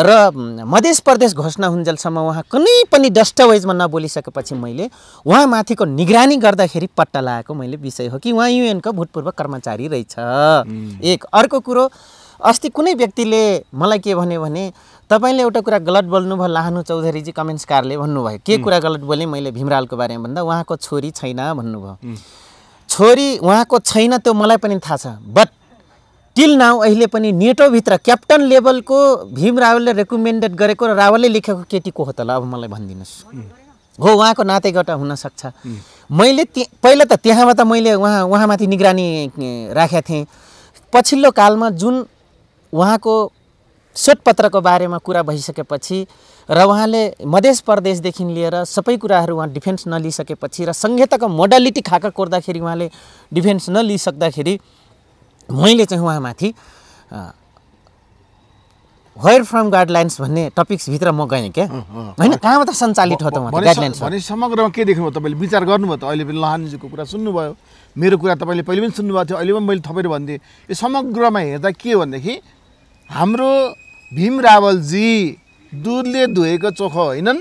र मधेस प्रदेश घोषणा हुन्जेलसम्म उहाँ कुनै पनि डस्टवेजमा नबोलिसकेपछि मैले उहाँमाथिको निगरानी गर्दाखेरि पट्टा लगाएको मैले विषय हो कि उहाँ युएनको भूतपूर्व कर्मचारी रहेछ एक अर्को कुरो अस्ति कुनै व्यक्तिले मलाई के भन्यो भने तपाईँले एउटा कुरा गलत बोल्नुभयो लाहानु चौधरीजी कमेन्ट्सकारले भन्नुभयो के कुरा गलत बोलेँ मैले भीमरालको बारेमा भन्दा उहाँको छोरी छैन भन्नुभयो छोरी उहाँको छैन त्यो मलाई पनि थाहा छ बट टिल नाउ अहिले पनि नेटोभित्र क्याप्टन लेभलको भीम रावलले रेकमेन्डेड गरेको र रावलले लेखेको केटीको हो त ल अब मलाई भनिदिनुहोस् हो उहाँको नातेगत हुनसक्छ मैले ती पहिला त त्यहाँबाट मैले उहाँ उहाँमाथि निगरानी राखेको थिएँ पछिल्लो कालमा जुन उहाँको श्वेतपत्रको बारेमा कुरा भइसकेपछि र उहाँले मधेस प्रदेशदेखि लिएर सबै कुराहरू उहाँ डिफेन्स नलिइसकेपछि र संहिताको मोडालिटी खाका कोर्दाखेरि उहाँले डिफेन्स नलिइसक्दाखेरि मैले चाहिँ उहाँमाथि वेयर फ्रम गाइडलाइन्स भन्ने टपिक्सभित्र म गएँ क्या होइन कहाँबाट सञ्चालित हो त गाइडलाइन्स भने समग्रमा के देख्नुभयो तपाईँले विचार गर्नुभयो त अहिले पनि लहानजीको कुरा सुन्नुभयो मेरो कुरा तपाईँले पहिले पनि सुन्नुभएको थियो अहिले पनि मैले थपेर भनिदिएँ यो समग्रमा हेर्दा के भनेदेखि हाम्रो भीम रावलजी दुधले धोएको चोखो होइनन्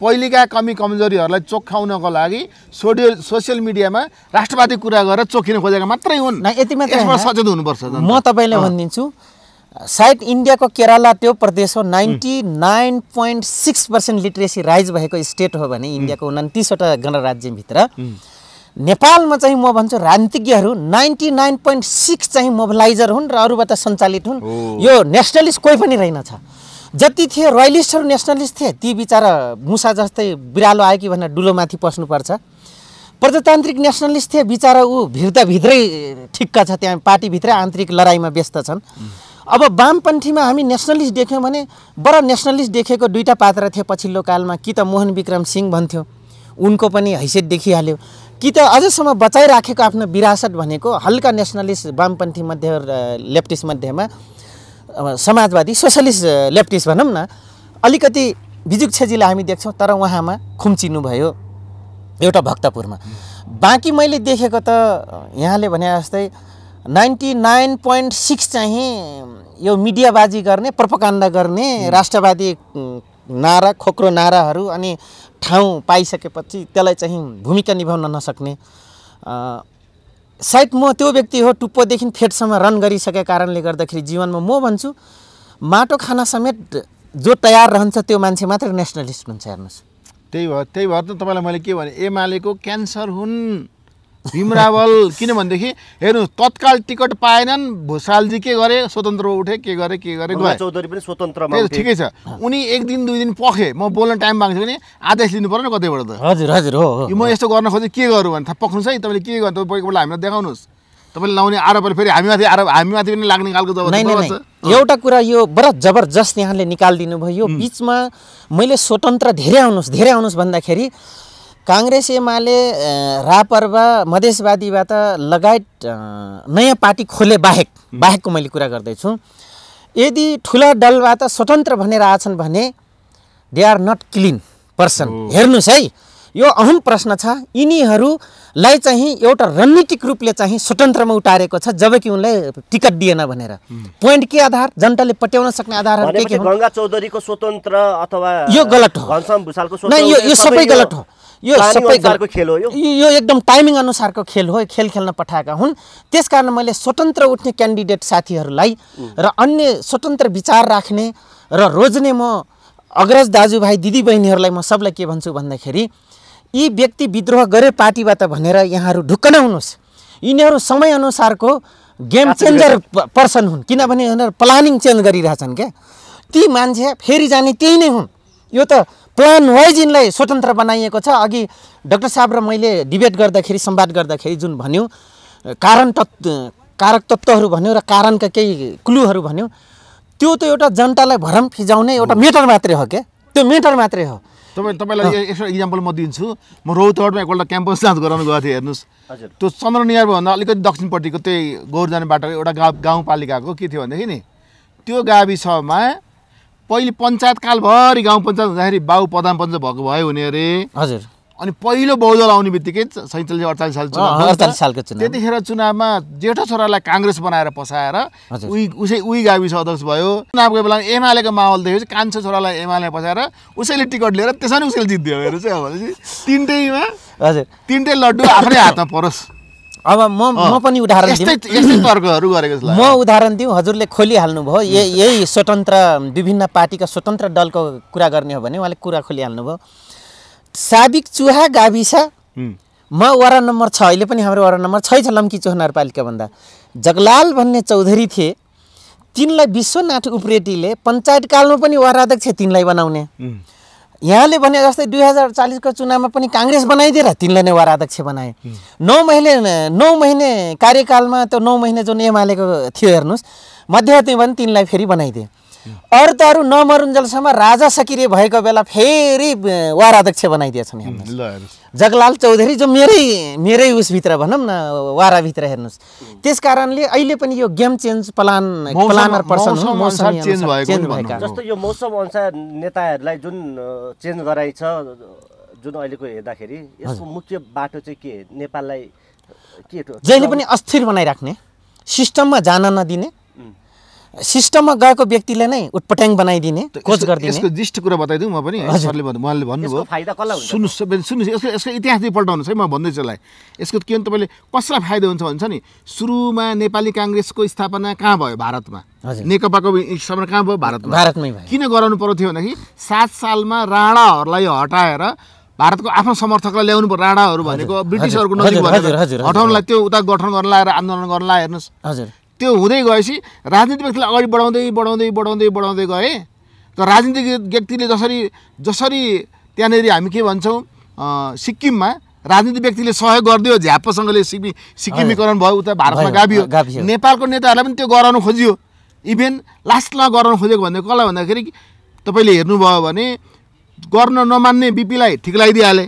पहिलेका कमी कमजोरीहरूलाई चोखाउनको लागि सोडियो सोसियल मिडियामा राष्ट्रवादी कुरा गरेर चोखिन खोजेका मात्रै हुन् यति मात्रै सचेत हुनुपर्छ म तपाईँलाई भनिदिन्छु सायद इन्डियाको केरला त्यो प्रदेश हो ninety nine point six percent literacy rise भएको स्टेट हो भने इन्डियाको उनातिसवटा गणराज्यभित्र नेपालमा चाहिँ म भन्छु राजनीतिज्ञहरू नाइन्टी नाइन पोइन्ट सिक्स चाहिँ मोबिलाइजर हुन् र अरूबाट सञ्चालित हुन् यो नेसनलिस्ट कोही पनि रहेनछ जति थिए रोयलिस्टहरू नेसनलिस्ट थिए ती बिचरा मुसा जस्तै बिरालो आयो कि भनेर डुलोमाथि पस्नुपर्छ प्रजातान्त्रिक नेसनलिस्ट थिए बिचरा ऊ भित्रै ठिक्क छ त्यहाँ पार्टीभित्रै आन्तरिक लडाइँमा व्यस्त छन् अब वामपन्थीमा हामी नेसनलिस्ट देख्यौँ भने बडा नेसनलिस्ट देखेको दुईवटा पात्र थियो पछिल्लो कालमा कि त मोहन विक्रम सिंह भन्थ्यो उनको पनि हैसियत देखिहाल्यो कि त अझसम्म बचाइराखेको आफ्नो विरासत भनेको हल्का नेसनलिस्ट वामपन्थी मध्ये लेफ्टिस्ट मध्येमा समाजवादी सोसलिस्ट लेफ्टिस्ट भनौँ न अलिकति छेजीलाई हामी देख्छौँ तर उहाँमा खुम्चिनुभयो एउटा भक्तपुरमा बाँकी मैले देखेको त यहाँले भने जस्तै नाइन्टी नाइन पोइन्ट सिक्स चाहिँ यो मिडियाबाजी गर्ने प्रपकाण्ड गर्ने राष्ट्रवादी नारा खोक्रो नाराहरू अनि ठाउँ पाइसकेपछि त्यसलाई चाहिँ भूमिका निभाउन नसक्ने सायद म त्यो व्यक्ति हो टुप्पोदेखि फेटसम्म रन गरिसकेको कारणले गर्दाखेरि जीवनमा म भन्छु माटो खाना समेत जो तयार रहन्छ त्यो मान्छे मात्रै नेसनलिस्ट हुन्छ हेर्नुहोस् त्यही भएर त्यही भएर त तपाईँलाई मैले के भने एमालेको क्यान्सर हुन् भीम रावल किनभनेदेखि हेर्नु तत्काल टिकट पाएनन् भुषालजी के गरे स्वतन्त्र उठे के गरे के गरे चौधरी पनि स्वतन्त्र ठिकै छ उनी एक दिन दुई दिन पखे म बोल्न टाइम माग्छु भने आदेश लिनु पर्यो नि कतैबाट त हजुर हजुर हो म यस्तो गर्न खोजेँ के गरौँ भने थाहा पक्नुहोस् है तपाईँले के गर्नु तपाईँको बेला हामीलाई देखाउनुहोस् तपाईँले लाउने आरोपहरू फेरि हामीमाथि आरोप हामीमाथि पनि लाग्ने खालको एउटा कुरा यो बडा जबरजस्त यहाँले निकालिदिनु भयो यो बिचमा मैले स्वतन्त्र धेरै आउनुहोस् धेरै आउनुहोस् भन्दाखेरि काङ्ग्रेस एमाले रापर्व मधेसवादीबाट लगायत नयाँ पार्टी खोले बाहेक बाहेकको मैले कुरा गर्दैछु यदि ठुला दलबाट स्वतन्त्र भनेर आएछन् भने they are not clean person हेर्नुहोस् है यो अहम प्रश्न छ यिनीहरूलाई चाहिँ एउटा रणनीतिक रूपले चाहिँ स्वतन्त्रमा उतारेको छ जबकि उनलाई टिकट दिएन भनेर पोइन्ट के आधार जनताले पट्याउन सक्ने आधार के के गङ्गा चौधरीको स्वतन्त्र अथवा यो गलत हो यो सबै गलत हो यो सबै खेल हो यो एकदम टाइमिङ अनुसारको खेल हो खेल खेल्न पठाएका हुन् त्यसकारण मैले स्वतन्त्र उठ्ने क्यान्डिडेट साथीहरूलाई र अन्य स्वतन्त्र विचार राख्ने र रोज्ने म अग्रज दाजुभाइ दिदीबहिनीहरूलाई म सबलाई के भन्छु भन्दाखेरि यी व्यक्ति विद्रोह गरे पार्टीबाट भनेर यहाँहरू ढुक्क नहुनुहोस् यिनीहरू समयअनुसारको गेम चेन्जर पर्सन हुन् किनभने यिनीहरू प्लानिङ चेन्ज गरिरहेछन् क्या ती मान्छे फेरि जाने त्यही नै हुन् यो त प्लान वाइज यिनलाई स्वतन्त्र बनाइएको छ अघि डाक्टर साहब र मैले डिबेट गर्दाखेरि सम्वाद गर्दाखेरि जुन भन्यो कारण तत्त्व कारक तत्त्वहरू भन्यो र कारणका केही क्लुहरू भन्यो त्यो त एउटा जनतालाई भरम फिजाउने एउटा मेटर मात्रै हो क्या त्यो मेटर मात्रै हो तपाईँ तपाईँलाई यसो इक्जाम्पल म दिन्छु म रौतहटमा एकपल्ट क्याम्पस जाँच गराउनु गएको थिएँ हेर्नुहोस् त्यो चन्द्रनियारभन्दा अलिकति दक्षिणपट्टिको त्यही गौरजाने एउटा गाउँ गाउँपालिकाको के थियो भनेदेखि नि त्यो गाविसमा पहिले पञ्चायत कालभरि गाउँ पञ्चायत हुँदाखेरि बाउ प्रधान पञ्चायत भएको भयो हुने अरे हजुर अनि पहिलो बहुदल आउने बित्तिकै सैँचालिस अडचालिस साल अडचालिस सालको चुनाव त्यतिखेर चुनावमा जेठो छोरालाई काङ्ग्रेस बनाएर पसाएर उही उसै उही गाविस अध्यक्ष भयो चुनावको बेला एमालेको माहौल देखेपछि कान्छो छोरालाई एमाले पसाएर उसैले टिकट लिएर त्यसरी उसैले जित्यो भनेर चाहिँ अब तिनटैमा हजुर तिनटै लड्डु आफ्नै हातमा परोस् अब म म पनि उदाहरण तर्कहरू गरेको म उदाहरण दिउँ हजुरले खोलिहाल्नुभयो यही यही स्वतन्त्र विभिन्न पार्टीका स्वतन्त्र दलको कुरा गर्ने हो भने उहाँले कुरा भयो साबिक चुहा गाविस म वडा नम्बर छ अहिले पनि हाम्रो वडा नम्बर छै छ लम्की चोह नगरपालिकाभन्दा जगलाल भन्ने चौधरी थिए तिनलाई विश्वनाथ उप्रेतीले पञ्चायत कालमा पनि वडा अध्यक्ष तिनलाई बनाउने यहाँले भने जस्तै दुई हजार चालिसको चुनावमा पनि काङ्ग्रेस बनाइदिएर तिनलाई नै वार अध्यक्ष बनाए नौ महिने नौ महिने कार्यकालमा त्यो नौ महिने जुन एमालेको थियो हेर्नुहोस् मध्यवर्ती पनि तिनलाई फेरि बनाइदिए अरू त अरू नमरुन्जेलसम्म राजा सकिरे भएको बेला फेरि वार अध्यक्ष बनाइदिएछन् जगलाल चौधरी जो मेरै मेरै उसभित्र भनौँ न वाराभित्र हेर्नुहोस् त्यस कारणले अहिले पनि यो game change plan planner person जस्तो यो मौसम अनुसार नेताहरूलाई जुन चेन्ज छ जुन अहिलेको हेर्दाखेरि यसको मुख्य बाटो चाहिँ के नेपाललाई के जहिले पनि अस्थिर बनाइराख्ने सिस्टममा जान नदिने सिस्टममा गएको व्यक्तिले नै उत्पट्याङ बनाइदिने कोच गरिदिने यसको जिस्ट कुरा बताइदिउँ म पनि सरले उहाँले भन्नुभयो सुन्नुहोस् सुन्नुहोस् यसको यसको इतिहास नै पल्टाउनुहोस् है म भन्दैछु यसलाई यसको के भने तपाईँले कसलाई फाइदा हुन्छ भन्छ नि सुरुमा नेपाली काङ्ग्रेसको स्थापना कहाँ भयो भारतमा नेकपाको स्थापना कहाँ भयो भारतमा भारतमै भयो किन गराउनु पर्यो थियो भनेदेखि सात सालमा राणाहरूलाई हटाएर भारतको आफ्नो समर्थकलाई ल्याउनु पर्यो राणाहरू भनेको ब्रिटिसहरूको नजिक हटाउनलाई त्यो उता गठन गर्न लाएर आन्दोलन गर्न हेर्नुहोस् हजुर त्यो हुँदै गएपछि राजनीतिक व्यक्तिलाई अगाडि बढाउँदै बढाउँदै बढाउँदै बढाउँदै गए त राजनीतिक व्यक्तिले जसरी जसरी त्यहाँनिर हामी के भन्छौँ सिक्किममा राजनीतिक व्यक्तिले सहयोग गरिदियो झ्यापसँगले सिक्किम सिक्किमीकरण भयो उता भारतमा गाभियो नेपालको नेताहरूलाई पनि त्यो गराउनु खोजियो इभेन लास्टमा गराउनु खोजेको भनेको कसलाई भन्दाखेरि तपाईँले हेर्नुभयो भने गर्न नमान्ने बिपीलाई लगाइदिइहाले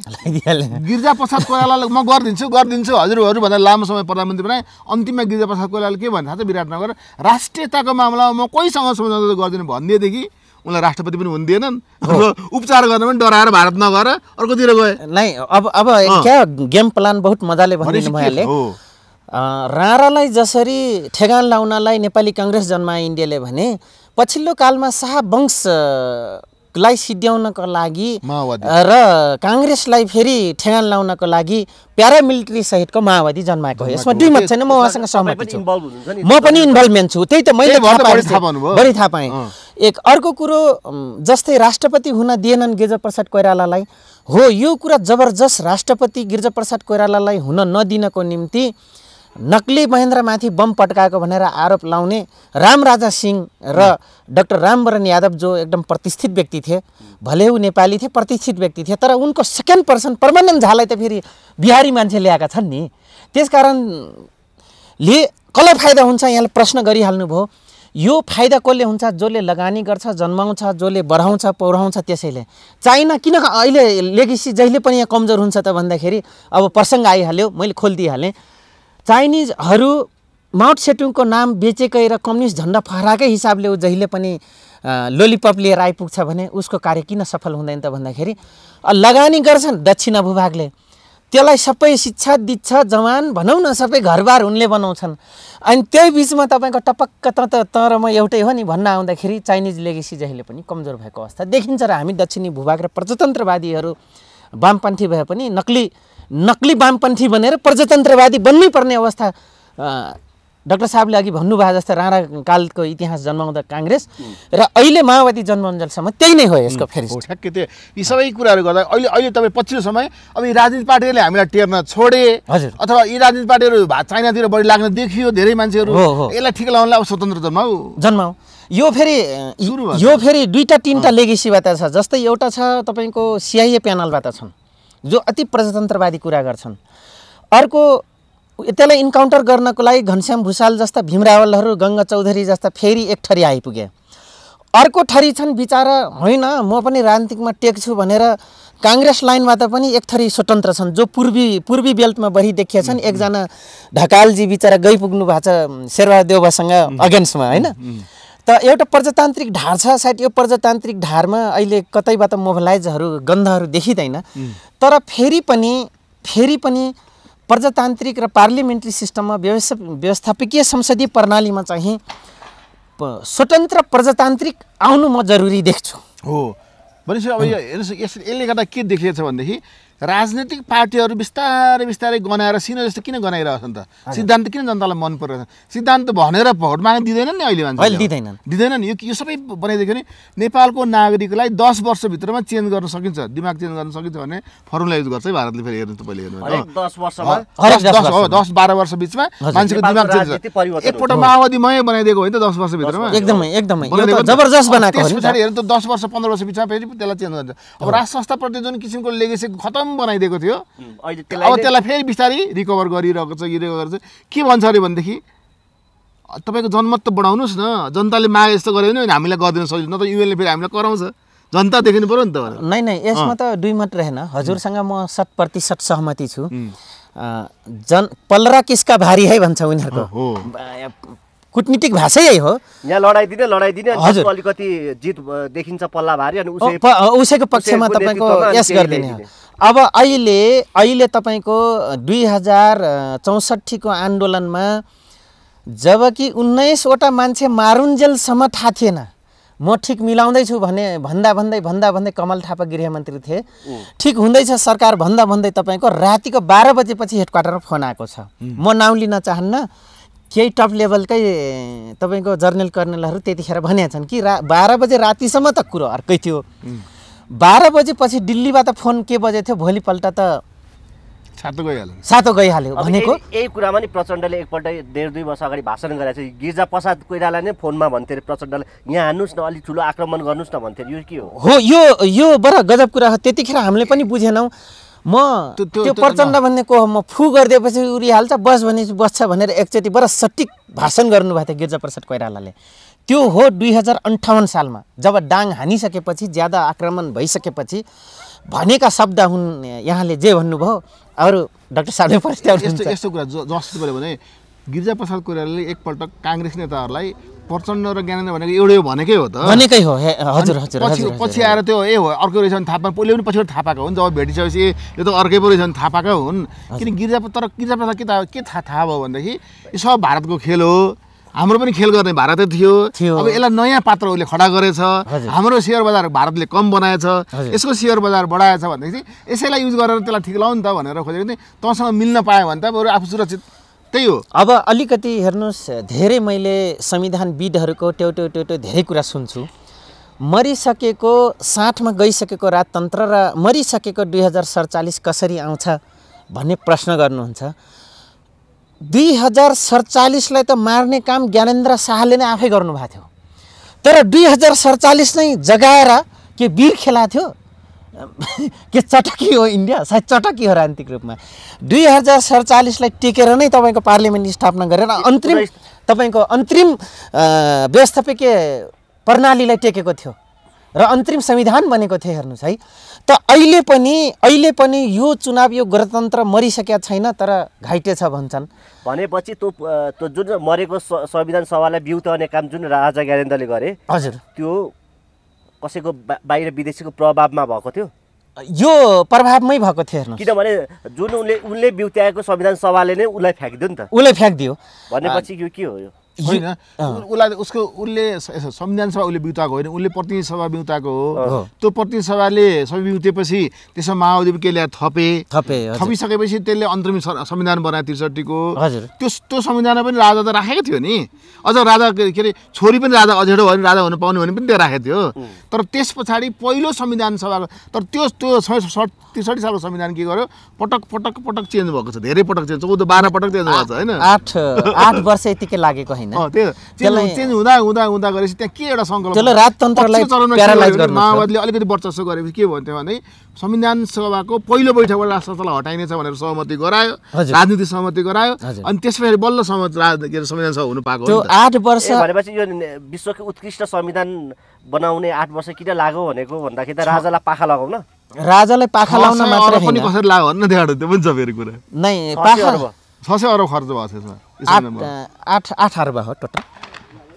गिर्जा प्रसाद कोइरालालाई म गरिदिन्छु गरिदिन्छु हजुरहरू भनेर लामो समय प्रधानमन्त्री बनाएँ अन्तिममा गिर्जा प्रसाद कोइरालाले के भन्नु थाहा छ विराटनगर राष्ट्रियताको मामलामा म कोहीसँग सम्झौता गरिदिनु भनिदिएदेखि उनलाई राष्ट्रपति पनि हुन उपचार गर्न पनि डराएर भारत नगएर अर्कोतिर गए नै अब अब क्या गेम प्लान बहुत मजाले भनिदिनु राणालाई जसरी ठेगान लाउनलाई नेपाली कङ्ग्रेस जन्मायो इन्डियाले भने पछिल्लो कालमा शाह वंश लाई सिद्ध्याउनको लागि र काङ्ग्रेसलाई फेरि ठेगान लाउनको लागि प्यारामिलिट्री सहितको माओवादी जन्माएको हो यसमा दुई मत छैन म उहाँसँग सहमति छु म पनि इन्भल्भमेन्ट छु त्यही त मैले बढी थाहा पाएँ एक अर्को कुरो जस्तै राष्ट्रपति हुन दिएनन् गिरिजाप्रसाद कोइरालालाई हो यो कुरा जबरजस्त राष्ट्रपति गिरिजाप्रसाद कोइरालालाई हुन नदिनको निम्ति नक्ली महेन्द्रमाथि बम पट्काएको भनेर आरोप लाउने रामराजा सिंह र रा डाक्टर रामवरण यादव जो एकदम प्रतिष्ठित व्यक्ति थिए भले ऊ नेपाली थिए प्रतिष्ठित व्यक्ति थिए तर उनको सेकेन्ड पर्सन पर्मानेन्ट झालाई त फेरि बिहारी मान्छे ल्याएका छन् नि त्यस कारणले कसलाई फाइदा हुन्छ यहाँले प्रश्न गरिहाल्नुभयो यो फाइदा कसले हुन्छ जसले लगानी गर्छ जन्माउँछ जसले बढाउँछ पौराउँछ त्यसैले चाइना किन अहिले लेगेसी जहिले पनि यहाँ कमजोर हुन्छ त भन्दाखेरि अब प्रसङ्ग आइहाल्यो मैले खोलिदिइहालेँ चाइनिजहरू माउन्ट सेटुङको नाम बेचेकै र कम्युनिस्ट झन्डा फहराकै हिसाबले ऊ जहिले पनि लोलिपप लिएर आइपुग्छ भने उसको कार्य किन सफल हुँदैन त भन्दाखेरि लगानी गर्छन् दक्षिण भूभागले त्यसलाई सबै शिक्षा दीक्षा जवान भनौँ न सबै घरबार उनले बनाउँछन् अनि त्यही बिचमा तपाईँको टपक्क त तर म एउटै हो नि भन्न आउँदाखेरि चाइनिज लेगेसी जहिले पनि कमजोर भएको अवस्था देखिन्छ र हामी दक्षिणी भूभाग र प्रजातन्त्रवादीहरू वामपन्थी भए पनि नक्ली नक्ली वामपन्थी बनेर प्रजातन्त्रवादी बन्नै पर्ने अवस्था डाक्टर साहबले अघि भन्नुभयो जस्तो राणाकालको इतिहास जन्माउँदा काङ्ग्रेस र अहिले माओवादी जन्माउन्जेलसम्म त्यही नै हो यसको फेरि ठ्याक्कै त्यो यी सबै कुराहरू गर्दा अहिले अहिले तपाईँ पछिल्लो समय अब यी राजनीति पार्टीहरूले हामीलाई टेर्न छोडे हजुर अथवा यी राजनीति पार्टीहरू चाइनातिर बढी लाग्न देखियो धेरै मान्छेहरू यसलाई ठिक लगाउनलाई अब स्वतन्त्र जन्माऊ जन्माऊ यो फेरि यो फेरि दुईवटा तिनवटा लेगेसीबाट छ जस्तै एउटा छ तपाईँको सिआइए प्यानलबाट छन् जो अति प्रजातन्त्रवादी कुरा गर्छन् अर्को त्यसलाई इन्काउन्टर गर्नको लागि घनश्याम भुषाल जस्ता भीमरावलहरू गङ्गा चौधरी जस्ता फेरि एक ठरी आइपुगे अर्को ठरी छन् बिचरा होइन म पनि राजनीतिमा टेक्छु भनेर काङ्ग्रेस त पनि एक थरी स्वतन्त्र छन् जो पूर्वी पूर्वी बेल्टमा बढी देखिया छन् एकजना ढकालजी बिचरा गइपुग्नु भएको छ शेरबहादेव अगेन्स्टमा होइन त एउटा प्रजातान्त्रिक ढार छ सायद यो प्रजातान्त्रिक ढारमा अहिले कतैबाट मोबिलाइजहरू गन्धहरू देखिँदैन तर फेरि पनि फेरि पनि प्रजातान्त्रिक र पार्लिमेन्ट्री सिस्टममा व्यवस्था व्यवस्थापकीय संसदीय प्रणालीमा चाहिँ स्वतन्त्र प्रजातान्त्रिक आउनु म जरुरी देख्छु हो भनेपछि अब यसले गर्दा के देखिएको छ भनेदेखि राजनैतिक पार्टीहरू बिस्तारै बिस्तारै गनाएर सिनो जस्तो किन नि त सिद्धान्त किन जनतालाई मन परिरहेछ सिद्धान्त भनेर भोट माग्न दिँदैनन् नि अहिले मान्छे दिँदैनन् नि यो सबै बनाइदिएको नि नेपालको नागरिकलाई दस वर्षभित्रमा चेन्ज गर्न सकिन्छ दिमाग चेन्ज गर्न सकिन्छ भने फर्मुला युज गर्छ है भारतले फेरि हेर्नु तपाईँले हेर्नु दस बाह्र वर्ष बिचमा मान्छेको दिमाग चेन्ज एकपल्ट माओवादी मै बनाइदिएको होइन दस वर्षभित्रमा एकदमै एकदमै जबरजस्त बनाएको हेर्नु त दस वर्ष पन्ध्र वर्ष बिचमा फेरि त्यसलाई चेन्ज गर्छ अब राष्ट्र संस्थाप्रति जुन किसिमको लेगेसी खतम एकदम बनाइदिएको थियो अब त्यसलाई फेरि बिस्तारै रिकभर गरिरहेको छ गरिरहेको छ के भन्छ अरे भनेदेखि तपाईँको जनमत त बढाउनुहोस् न जनताले मागे जस्तो गऱ्यो भने हामीलाई गरिदिनु सजिलो न त युएनले फेरि हामीलाई कराउँछ जनता देखिनु पऱ्यो नि त नै नै यसमा त दुई मत रहेन हजुरसँग म शत प्रतिशत सहमति छु जन पलरा किसका भारी है भन्छ उनीहरूको कुटनीतिक भाषा यही हो यहाँ लडाइदिने लडाइदिने हजुर अलिकति जित देखिन्छ पल्ला भारी अनि उसैको पक्षमा तपाईँको यस गरिदिने अब अहिले अहिले तपाईँको दुई हजार चौसठीको आन्दोलनमा जबकि उन्नाइसवटा मान्छे मारुन्जेलसम्म थाहा थिएन म ठिक मिलाउँदैछु भने भन्दा भन्दै भन्दा भन्दै कमल थापा गृहमन्त्री थिए ठिक हुँदैछ सरकार भन्दा भन्दै तपाईँको रातिको बाह्र बजेपछि हेडक्वार्टरमा फोन आएको छ म नाउँ लिन चाहन्न केही टप लेभलकै तपाईँको जर्नल कर्नलहरू त्यतिखेर भनेका छन् कि रा बाह्र बजे रातिसम्म त कुरो अर्कै थियो बाह्र बजेपछि दिल्लीबाट फोन के बजे थियो भोलिपल्ट त सातो गइहाल्यो सातो गइहाल्यो भनेको यही कुरामा नि प्रचण्डले एकपल्ट डेढ दुई वर्ष अगाडि भाषण गरेको छ गिर्जा प्रसाद कोइरालाई नै फोनमा भन्थ्यो अरे प्रचण्डले यहाँ हान्नुहोस् न अलिक ठुलो आक्रमण गर्नुहोस् न भन्थे यो के हो यो यो बडा गजब कुरा हो त्यतिखेर हामीले पनि बुझेनौँ म त्यो प्रचण्ड भन्ने को हो म फु गरिदिएपछि उरिहाल्छ बस भनेपछि बस्छ भनेर एकचोटि बडा सटिक भाषण गर्नुभएको थियो गिर्जाप्रसाद कोइरालाले त्यो हो दुई हजार अन्ठाउन्न सालमा जब डाङ हानिसकेपछि ज्यादा आक्रमण भइसकेपछि भनेका शब्द हुन् यहाँले जे भन्नुभयो अरू डाक्टर साह्रै यस्तो यस्तो कुरा जस्तो गऱ्यो भने प्रसाद कोइरालाले एकपल्ट काङ्ग्रेस नेताहरूलाई प्रचण्ड र ज्ञानेन्द्र भनेको एउटै भनेकै हो त भनेकै हो हजुर हजुर पछि आएर त्यो ए हो अर्को रहेछ भने थाहा पहिले पनि पछि थापाको पाएको हुन् जब भेटिसकेपछि यो त अर्कै पो रहेछ भने थाहा हुन् किन गिर्जा तर गिर्जा प्रथा के त के थाहा थाहा भयो भनेदेखि यो सब भारतको खेल हो हाम्रो पनि खेल गर्ने भारतै थियो अब यसलाई नयाँ पात्र उसले खडा गरेछ हाम्रो सेयर बजार भारतले कम बनाएछ यसको सेयर बजार बढाएछ भनेदेखि यसैलाई युज गरेर त्यसलाई ठिक लाउ नि त भनेर खोजेको थिएँ तँसँग मिल्न पायो भने त बरु आफू सुरक्षित त्यही हो अब अलिकति हेर्नुहोस् धेरै मैले संविधानविदहरूको ट्याउट्यो ट्याउट्यो धेरै कुरा सुन्छु मरिसकेको साठमा गइसकेको राजतन्त्र र मरिसकेको दुई हजार सडचालिस कसरी आउँछ भन्ने प्रश्न गर्नुहुन्छ दुई हजार सडचालिसलाई त मार्ने काम ज्ञानेन्द्र शाहले नै आफै गर्नुभएको थियो तर दुई हजार सडचालिस नै जगाएर के वीर खेला थियो *laughs* के चटकी हो इन्डिया सायद चटकी हो राजनीतिक रूपमा दुई हजार सडचालिसलाई टेकेर नै तपाईँको पार्लियामेन्ट स्थापना गरेर अन्तरिम तपाईँको अन्तरिम व्यवस्थापकीय प्रणालीलाई टेकेको थियो र अन्तरिम संविधान बनेको थियो हेर्नुहोस् है त अहिले पनि अहिले पनि यो चुनाव यो गणतन्त्र मरिसकेका छैन तर घाइते छ भन्छन् भनेपछि त्यो त्यो जुन मरेको संविधान सभालाई बिउताउने काम जुन राजा ज्ञानेन्द्रले गरे हजुर त्यो कसैको बाहिर विदेशीको प्रभावमा भएको थियो यो प्रभावमै भएको थियो किनभने जुन उनले उनले बिउत्याएको संविधान सभाले नै उसलाई फ्याँकिदियो नि त उसलाई फ्याँकिदियो भनेपछि यो के हो यो होइन उसलाई उसको उसले संविधान सभा उसले बिउताएको होइन उसले प्रतिनिधि सभा बिउताएको हो त्यो प्रतिनिधि सभाले सबै बिउतेपछि त्यसमा माओवादी के थपे थपे थपिसकेपछि त्यसले अन्तरिम संविधान बनायो त्रिसठीको त्यो त्यो संविधानमा पनि राजा त राखेको थियो नि अझ राजा के अरे छोरी पनि राजा अझेडो भयो भने राजा हुन पाउने भने पनि त्यो राखेको थियो तर त्यस पछाडि पहिलो संविधान सभा तर त्यो त्यो त्रिसठी सालको संविधान के गर्यो पटक पटक पटक चेन्ज भएको छ धेरै पटक चेन्ज चौध बाह्र पटक चेन्ज भएको छ होइन आठ आठ वर्ष यतिकै लागेको होइन हुँदा हुँदा हुँदा गरेपछि त्यहाँ के एउटा सङ्कल्प त्यसलाई राजतन्त्रलाई प्यारालाइज गर्नु माओवादीले अलिकति वर्चस्व गरेपछि के भन्थ्यो भने संविधान सभाको पहिलो बैठकबाट राष्ट्रलाई हटाइनेछ भनेर सहमति गरायो राजनीति सहमति गरायो अनि त्यस पछाडि बल्ल सहमति के अरे संविधान सभा हुनु पाएको आठ वर्ष भनेपछि यो विश्वको उत्कृष्ट संविधान बनाउने आठ वर्ष किन लाग्यो भनेको भन्दाखेरि त राजालाई पाखा लगाउन राजालाई पाखा लाउन मात्र पनि कसरी लाग्यो भन्नु त्यो पनि छ फेरि कुरा नै पाखा छ सय अरब खर्च भएको थियो आठ आठ अर्ब हो टोटल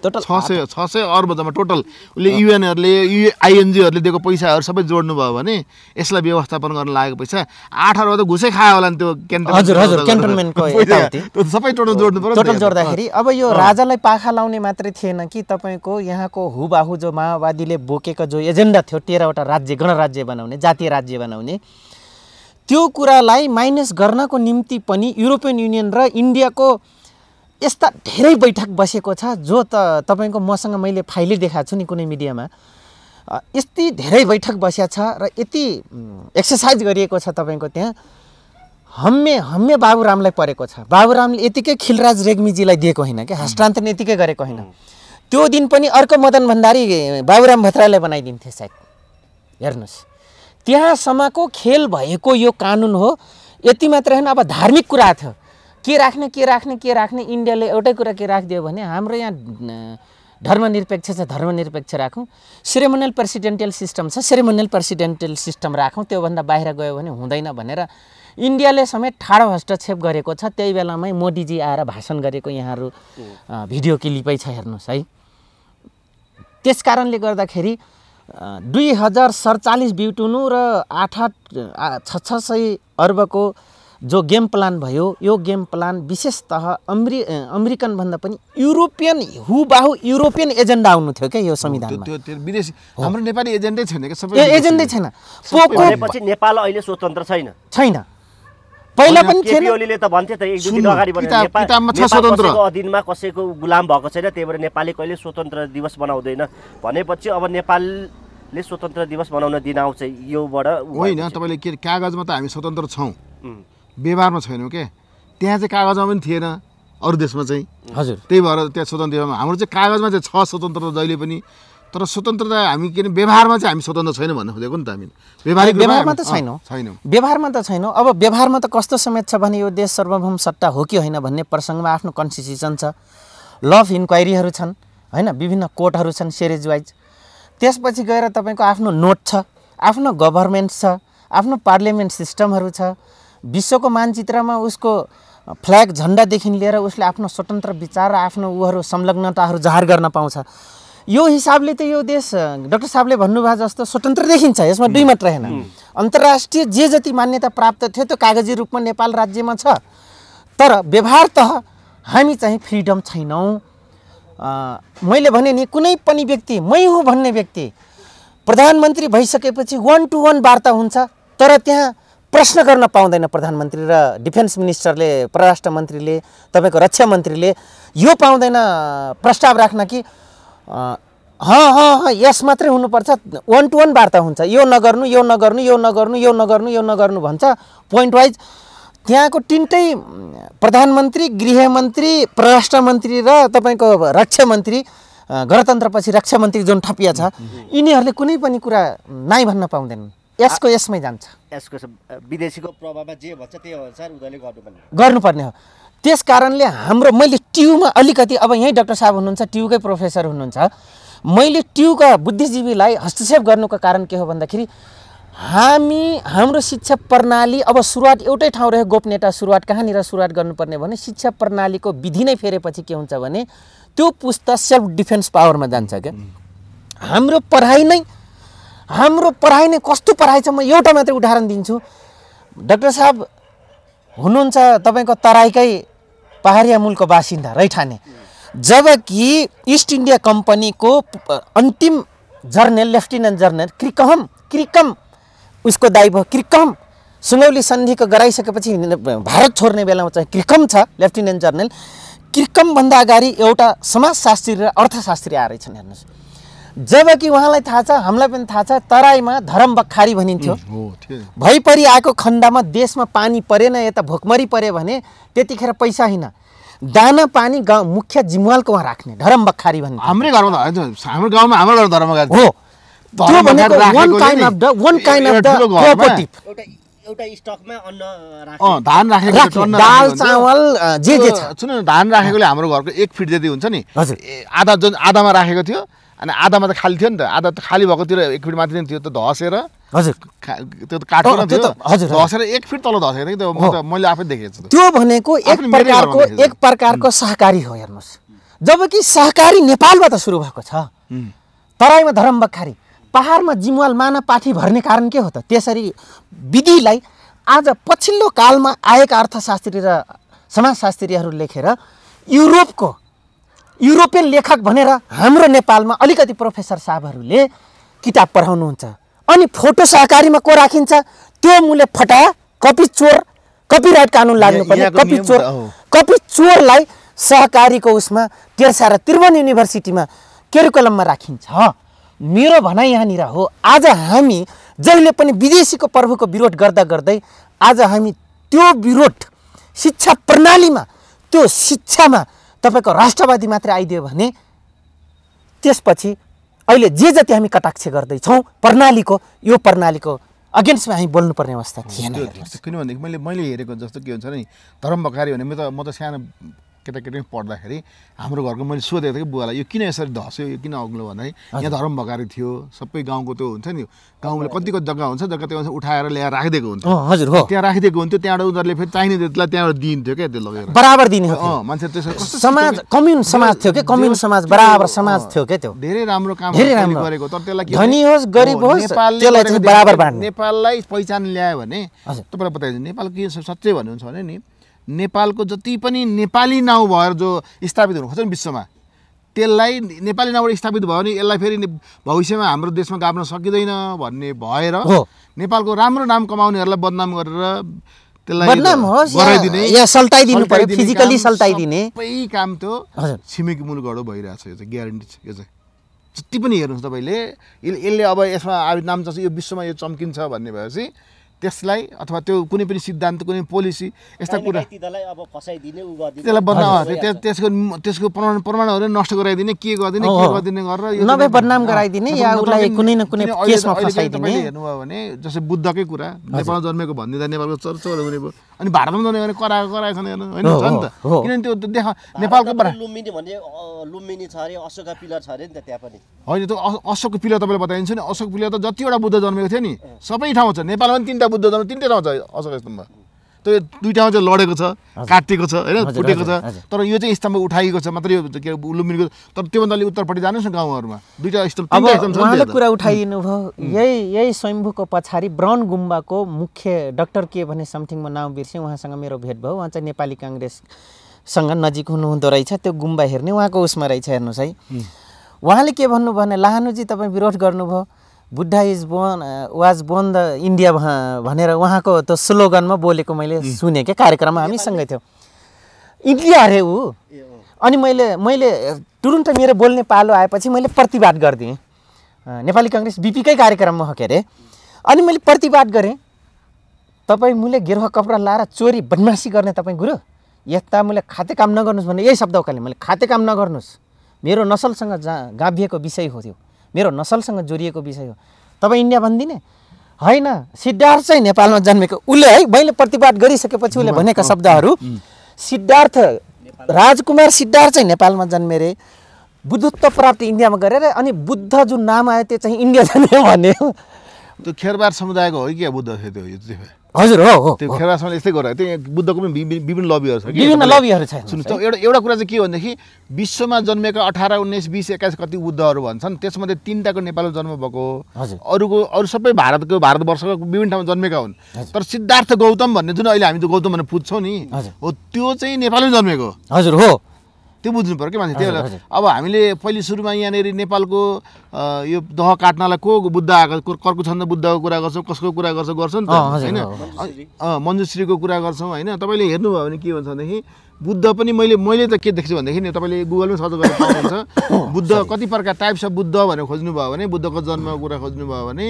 टोटल छ सय छ सय अर्ब जम्मा टोटल उसले युएनहरूले यु आइएनजीहरूले दिएको पैसाहरू सबै जोड्नु भयो भने यसलाई व्यवस्थापन गर्न लागेको पैसा आठ अर्ब त घुसै खायो होला नि त्यो क्यान्टोनमेन्टको *laughs* सबै टोटल जोड्नु पर्यो टोटल जोड्दाखेरि अब यो राजालाई पाखा लाउने मात्रै थिएन कि तपाईँको यहाँको हुबाहु जो माओवादीले बोकेको जो एजेन्डा थियो तेह्रवटा राज्य गणराज्य बनाउने जातीय राज्य बनाउने त्यो कुरालाई माइनस गर्नको निम्ति पनि युरोपियन युनियन र इन्डियाको यस्ता धेरै बैठक बसेको छ जो त तपाईँको मसँग मैले फाइलै देखाएको छु नि कुनै मिडियामा यति धेरै बैठक बसेको छ र यति एक्सर्साइज गरिएको छ तपाईँको त्यहाँ हम्मे हम्मे बाबुरामलाई परेको छ बाबुरामले यतिकै खिलराज रेग्मीजीलाई दिएको होइन क्या हस्तान्तरण यतिकै गरेको होइन त्यो दिन पनि अर्को मदन भण्डारी बाबुराम भत्रालाई बनाइदिन्थे सायद हेर्नुहोस् त्यहाँसम्मको खेल भएको यो कानुन हो यति मात्र होइन अब धार्मिक कुरा थियो के राख्ने के राख्ने के राख्ने इन्डियाले एउटै कुरा के राखिदियो भने हाम्रो यहाँ धर्मनिरपेक्ष छ धर्मनिरपेक्ष राखौँ सेरेमोनियल प्रेसिडेन्टियल सिस्टम छ सेरेमोनियल प्रेसिडेन्टियल सिस्टम राखौँ त्योभन्दा बाहिर गयो भने हुँदैन भनेर इन्डियाले समेत ठाडो हस्तक्षेप गरेको छ त्यही बेलामै मोदीजी आएर भाषण गरेको यहाँहरू भिडियो क्लिपै छ हेर्नुहोस् है त्यस कारणले गर्दाखेरि दुई हजार सडचालिस बिउटुनु र आठ आठ छ सय अर्बको जो गेम प्लान भयो यो गेम प्लान विशेषतः अमेरि भन्दा पनि युरोपियन हुबाहु युरोपियन एजेन्डा आउनु थियो क्या यो संविधानमा विदेशी हाम्रो नेपाली एजेन्डै छैन एजेन्डै छैन पोको नेपाल अहिले स्वतन्त्र छैन छैन पहिला पनि थिएन ओलीले त भन्थे त एक दुई दिन अगाडि छ स्वतन्त्रको अधीनमा कसैको गुलाम भएको छैन त्यही भएर नेपालले कहिले स्वतन्त्र दिवस बनाउँदैन भनेपछि अब नेपालले स्वतन्त्र दिवस मनाउन दिन आउँछ योबाट होइन तपाईँले के कागजमा त हामी स्वतन्त्र छौँ व्यवहारमा छैनौँ के त्यहाँ चाहिँ कागजमा पनि थिएन अरू देशमा चाहिँ हजुर त्यही भएर त्यहाँ स्वतन्त्र हाम्रो चाहिँ कागजमा चाहिँ छ स्वतन्त्र जहिले पनि तर स्वतन्त्रता हामी किन व्यवहारमा चाहिँ हामी स्वतन्त्र छैनौँ भन्नु खोजेको नि त हामी व्यवहारिक व्यवहारमा त छैनौँ छैनौँ व्यवहारमा त छैनौँ अब व्यवहारमा त कस्तो समेत छ भने यो देश सर्वभौम सत्ता हो कि होइन भन्ने प्रसङ्गमा आफ्नो कन्स्टिट्युसन छ लभ इन्क्वायरीहरू छन् होइन विभिन्न कोर्टहरू छन् सेरेज वाइज त्यसपछि गएर तपाईँको आफ्नो नोट छ आफ्नो गभर्मेन्ट छ आफ्नो पार्लियामेन्ट सिस्टमहरू छ विश्वको मानचित्रमा उसको फ्ल्याग झन्डादेखि लिएर उसले आफ्नो स्वतन्त्र विचार र आफ्नो उहरू संलग्नताहरू जाहेर गर्न पाउँछ यो हिसाबले त यो देश डक्टर साहबले भन्नुभएको जस्तो स्वतन्त्र देखिन्छ यसमा दुई मात्र होइन अन्तर्राष्ट्रिय जे जति मान्यता प्राप्त थियो त्यो कागजी रूपमा नेपाल राज्यमा छ तर व्यवहार त हामी चाहिँ फ्रिडम छैनौँ मैले भने नि कुनै पनि व्यक्ति मै हुँ भन्ने व्यक्ति प्रधानमन्त्री भइसकेपछि वान टु वान वार्ता हुन्छ तर त्यहाँ प्रश्न गर्न पाउँदैन प्रधानमन्त्री र डिफेन्स मिनिस्टरले परराष्ट्र मन्त्रीले तपाईँको रक्षा मन्त्रीले यो पाउँदैन प्रस्ताव राख्न कि हँ ह यस मात्रै हुनुपर्छ वान टु वान वार्ता हुन्छ यो नगर्नु यो नगर्नु यो नगर्नु यो नगर्नु यो नगर्नु भन्छ पोइन्ट वाइज त्यहाँको तिनटै प्रधानमन्त्री गृहमन्त्री परराष्ट्र मन्त्री र तपाईँको रक्षा मन्त्री गणतन्त्रपछि रक्षा मन्त्री जुन ठपिया छ यिनीहरूले कुनै पनि कुरा नाइ भन्न पाउँदैनन् यसको यसमै जान्छ यसको विदेशीको प्रभावमा जे भन्छ त्यही अनुसार उनीहरूले गर्नुपर्ने हो त्यस कारणले हाम्रो मैले ट्युमा अलिकति अब यहीँ डक्टर साहब हुनुहुन्छ ट्युकै प्रोफेसर हुनुहुन्छ मैले ट्युका बुद्धिजीवीलाई हस्तक्षेप गर्नुको कारण के हो भन्दाखेरि हामी हाम्रो शिक्षा प्रणाली अब सुरुवात एउटै ठाउँ रह्यो गोपनीयता सुरुवात कहाँनिर सुरुवात गर्नुपर्ने भने शिक्षा प्रणालीको विधि नै फेरेपछि के हुन्छ भने त्यो पुस्ता सेल्फ डिफेन्स पावरमा जान्छ क्या हाम्रो पढाइ नै हाम्रो पढाइ नै कस्तो पढाइ छ म एउटा मात्रै उदाहरण दिन्छु डक्टर साहब हुनुहुन्छ तपाईँको तराईकै पहाडिया मूलको बासिन्दा रैठाने जबकि इस्ट इन्डिया कम्पनीको अन्तिम जर्नल लेफ्टिनेन्ट जर्नेल क्रिकहम क्रिकम उसको दाइ भयो क्रिकम सुनौली सन्धिको गराइसकेपछि भारत छोड्ने बेलामा चाहिँ क्रिकम छ लेफ्टिनेन्ट जर्नेल क्रिकमभन्दा अगाडि एउटा समाजशास्त्री र अर्थशास्त्री आएर छन् हेर्नुहोस् जबकि उहाँलाई थाहा छ हामीलाई पनि थाहा छ तराईमा धरम बखारी भनिन्थ्यो भइपरि आएको खण्डमा देशमा पानी परेन यता भोकमरी पऱ्यो भने त्यतिखेर पैसा होइन दाना पानी गाउँ मुख्य जिम्वालको उहाँ राख्ने धरम बखारी भन्ने हाम्रै घरमा हाम्रो गाउँमा हाम्रो धर्म हो त्यो भनेको अफ अफ कोअपरेटिभ एउटा स्टकमा अन्न धान राखेको दाल चामल जे जे छ सुन धान राखेकोले हाम्रो घरको एक फिट जति हुन्छ नि आधा आधामा राखेको थियो अनि आधामा त खाली थियो नि त आधा त खाली भएकोतिर एक फिट माथि थियो त धसेर हजुर त्यो त काटेर हजुर एक फिट तल धसेको थियो कि त मैले आफै देखेको छु त्यो भनेको एक प्रकारको एक प्रकारको सहकारी हो हेर्नुहोस् जबकि सहकारी नेपालमा त सुरु भएको छ तराईमा धरम बखारी पाहाडमा जिमवाल माना पाठी भर्ने कारण के हो त त्यसरी विधिलाई आज पछिल्लो कालमा आएका अर्थशास्त्री र समाजशास्त्रीहरू लेखेर युरोपको युरोपियन लेखक भनेर हाम्रो नेपालमा अलिकति प्रोफेसर साहबहरूले किताब पढाउनुहुन्छ अनि फोटो सहकारीमा को राखिन्छ त्यो मुले फटा कपी चोर कपिराइट कानुन लाग्नु लाग्नुपर्ने कपी चोर कपी चोरलाई सहकारीको उसमा तेर्सा र त्रिभुवन युनिभर्सिटीमा केरिकुलममा राखिन्छ मेरो भनाइ यहाँनिर हो आज हामी जहिले पनि विदेशीको प्रभुको विरोध गर्दा गर्दै आज हामी त्यो विरोध शिक्षा प्रणालीमा त्यो शिक्षामा तपाईँको राष्ट्रवादी मात्रै आइदियो भने त्यसपछि अहिले जे जति हामी कटाक्ष गर्दैछौँ प्रणालीको यो प्रणालीको अगेन्स्टमा हामी बोल्नुपर्ने अवस्था थिएन किनभनेदेखि मैले मैले हेरेको जस्तो के हुन्छ नि धर्म भकारी भने म त म त सानो केटाकेटी पढ्दाखेरि हाम्रो घरको मैले सोधेको थिएँ कि बुवालाई यो किन यसरी धस्यो यो किन अग्लो भन्दाखेरि यहाँ धर्म भकारी थियो सबै गाउँको त्यो हुन्छ नि गाउँले कति कति जग्गा हुन्छ जग्गा त्यो उठाएर ल्याएर राखिदिएको हुन्छ हजुर हो त्यहाँ राखिदिएको हुन्थ्यो त्यहाँबाट उनीहरूले फेरि चाहिने त्यसलाई त्यहाँबाट दिन्थ्यो क्या त्यो लगेर बराबर दिने मान्छे त्यसो समाज कम्युन समाज थियो क्या कम्युन समाज बराबर समाज थियो क्या त्यो धेरै राम्रो काम गरेको तर त्यसलाई धनी होस् गरिब होस् नेपाललाई पहिचान ल्यायो भने तपाईँलाई बताइदिनु नेपाल के साँच्चै भन्नुहुन्छ भने नि नेपालको जति पनि नेपाली नाउँ भएर जो स्थापित हुनु खोज्छ नि विश्वमा त्यसलाई नेपाली नाउँबाट स्थापित भयो भने यसलाई फेरि भविष्यमा हाम्रो देशमा गाप्न सकिँदैन भन्ने भएर नेपालको राम्रो नाम कमाउनेहरूलाई बदनाम गरेर त्यसलाई सबै काम त्यो छिमेकी मुलुकबाट भइरहेछ यो चाहिँ ग्यारेन्टी छ यो चाहिँ जति पनि हेर्नुहोस् तपाईँले यसले अब यसमा आवित नाम जस्तो यो विश्वमा यो चम्किन्छ भन्ने भएपछि त्यसलाई अथवा त्यो कुनै पनि सिद्धान्त कुनै पोलिसी यस्ता कुरा त्यसलाई बदनाम त्यसको त्यसको प्रमाण प्रमाणहरू नष्ट गराइदिने के गरिदिने के गरिदिने गरेर नभए बदनाम गराइदिने या कुनै न कुनै केसमा फसाइदिने हेर्नुभयो भने जस्तै बुद्धकै कुरा नेपालमा जन्मेको भनिदिँदा नेपालको चर्चा हुने भयो अनि भारतमा जन्मेको भने कराएको कराएको छैन होइन छ नि त किनभने त्यो देखा नेपालको लुम्बिनी भने लुम्बिनी छ अरे अशोक पिलर छ अरे नि त त्यहाँ पनि होइन त्यो अशोकको पिलर तपाईँले बताइदिन्छु नि अशोक पिलर त जतिवटा बुद्ध जन्मेको थियो नि सबै ठाउँ छ नेपालमा पनि तिनवटा तिनवटा बुद्ध धर्म तिनवटै ठाउँ छ अशोक स्तम्भ त्यो दुईवटा ठाउँ चाहिँ लडेको छ काटिएको छ होइन फुटेको छ तर यो चाहिँ स्तम्भ उठाइएको छ मात्रै यो के लुम्बिनीको तर त्योभन्दा अलिक उत्तरपट्टि जानुहोस् न गाउँहरूमा दुईवटा स्तम्भ उहाँले कुरा उठाइनु भयो यही यही स्वयम्भूको पछाडि ब्राउन गुम्बाको मुख्य डक्टर के भने समथिङ म नाउँ बिर्सेँ उहाँसँग मेरो भेट भयो उहाँ चाहिँ नेपाली काङ्ग्रेससँग नजिक हुनुहुँदो रहेछ त्यो गुम्बा हेर्ने उहाँको उसमा रहेछ हेर्नुहोस् है उहाँले के भन्नुभयो भने लाहानुजी तपाईँ विरोध गर्नुभयो Buddha is born was born the India भनेर उहाँको त्यो स्लोगनमा बोलेको मैले सुने क्या कार्यक्रममा हामीसँगै सँगै थियौँ इन्डिया अरे ऊ अनि मैले मैले तुरुन्त मेरो बोल्ने पालो आएपछि मैले प्रतिवाद गरिदिएँ नेपाली कङ्ग्रेस बिपीकै कार्यक्रममा हो के अरे अनि मैले प्रतिवाद गरेँ तपाईँ मुले गेरुवा कपडा लाएर चोरी बदमासी गर्ने तपाईँ गुरु यता मैले खाते काम नगर्नुहोस् भने यही शब्द उकाले मैले खाते काम नगर्नुहोस् मेरो नसलसँग जा गाभिएको विषय हो त्यो मेरो नसलसँग जोडिएको विषय हो तपाईँ इन्डिया भनिदिने होइन सिद्धार्थ चाहिँ नेपालमा जन्मेको उसले है मैले प्रतिवाद गरिसकेपछि उसले भनेका शब्दहरू सिद्धार्थ राजकुमार सिद्धार्थ चाहिँ नेपालमा जन्मे रे बुद्धत्व प्राप्त इन्डियामा गरेर अनि बुद्ध जुन नाम आयो त्यो चाहिँ इन्डिया जन्मे भन्यो त्यो खेरबार समुदायको हो कि बुद्ध त्यो हजुर हो त्यो खेरासँग यस्तै गरेर त्यो बुद्धको पनि विभिन्न लबीहरू छ विभिन्न लबीहरू छ सुन्नुहोस् एउटा एउटा कुरा चाहिँ के भनेदेखि विश्वमा जन्मेका अठार उन्नाइस बिस एक्काइस कति बुद्धहरू भन्छन् त्यसमध्ये तिनवटाको नेपालमा जन्म भएको अरूको अरू सबै भारतको भारतवर्षको विभिन्न ठाउँमा जन्मेका हुन् तर सिद्धार्थ गौतम भन्ने जुन अहिले हामी त गौतम भनेर पुज्छौँ नि हो त्यो चाहिँ नेपालमै जन्मेको हजुर हो त्यो बुझ्नु पऱ्यो कि मान्छे त्यही भएर अब हामीले पहिले सुरुमा यहाँनिर नेपालको यो दह काट्नलाई को बुद्ध आएको कर्को छन्द बुद्धको कुरा गर्छौँ कसको कुरा गर्छौँ गर्छौँ नि त होइन मञ्जुश्रीको कुरा गर्छौँ होइन तपाईँले हेर्नुभयो भने के भन्छ भनेदेखि बुद्ध पनि मैले मैले त के देख्छु भनेदेखि नि तपाईँले गुगलमै सर्च गर्नु पाउनुहुन्छ *coughs* बुद्ध कति प्रकार टाइप्स अफ बुद्ध भनेर खोज्नुभयो भने बुद्धको जन्मको कुरा खोज्नुभयो भने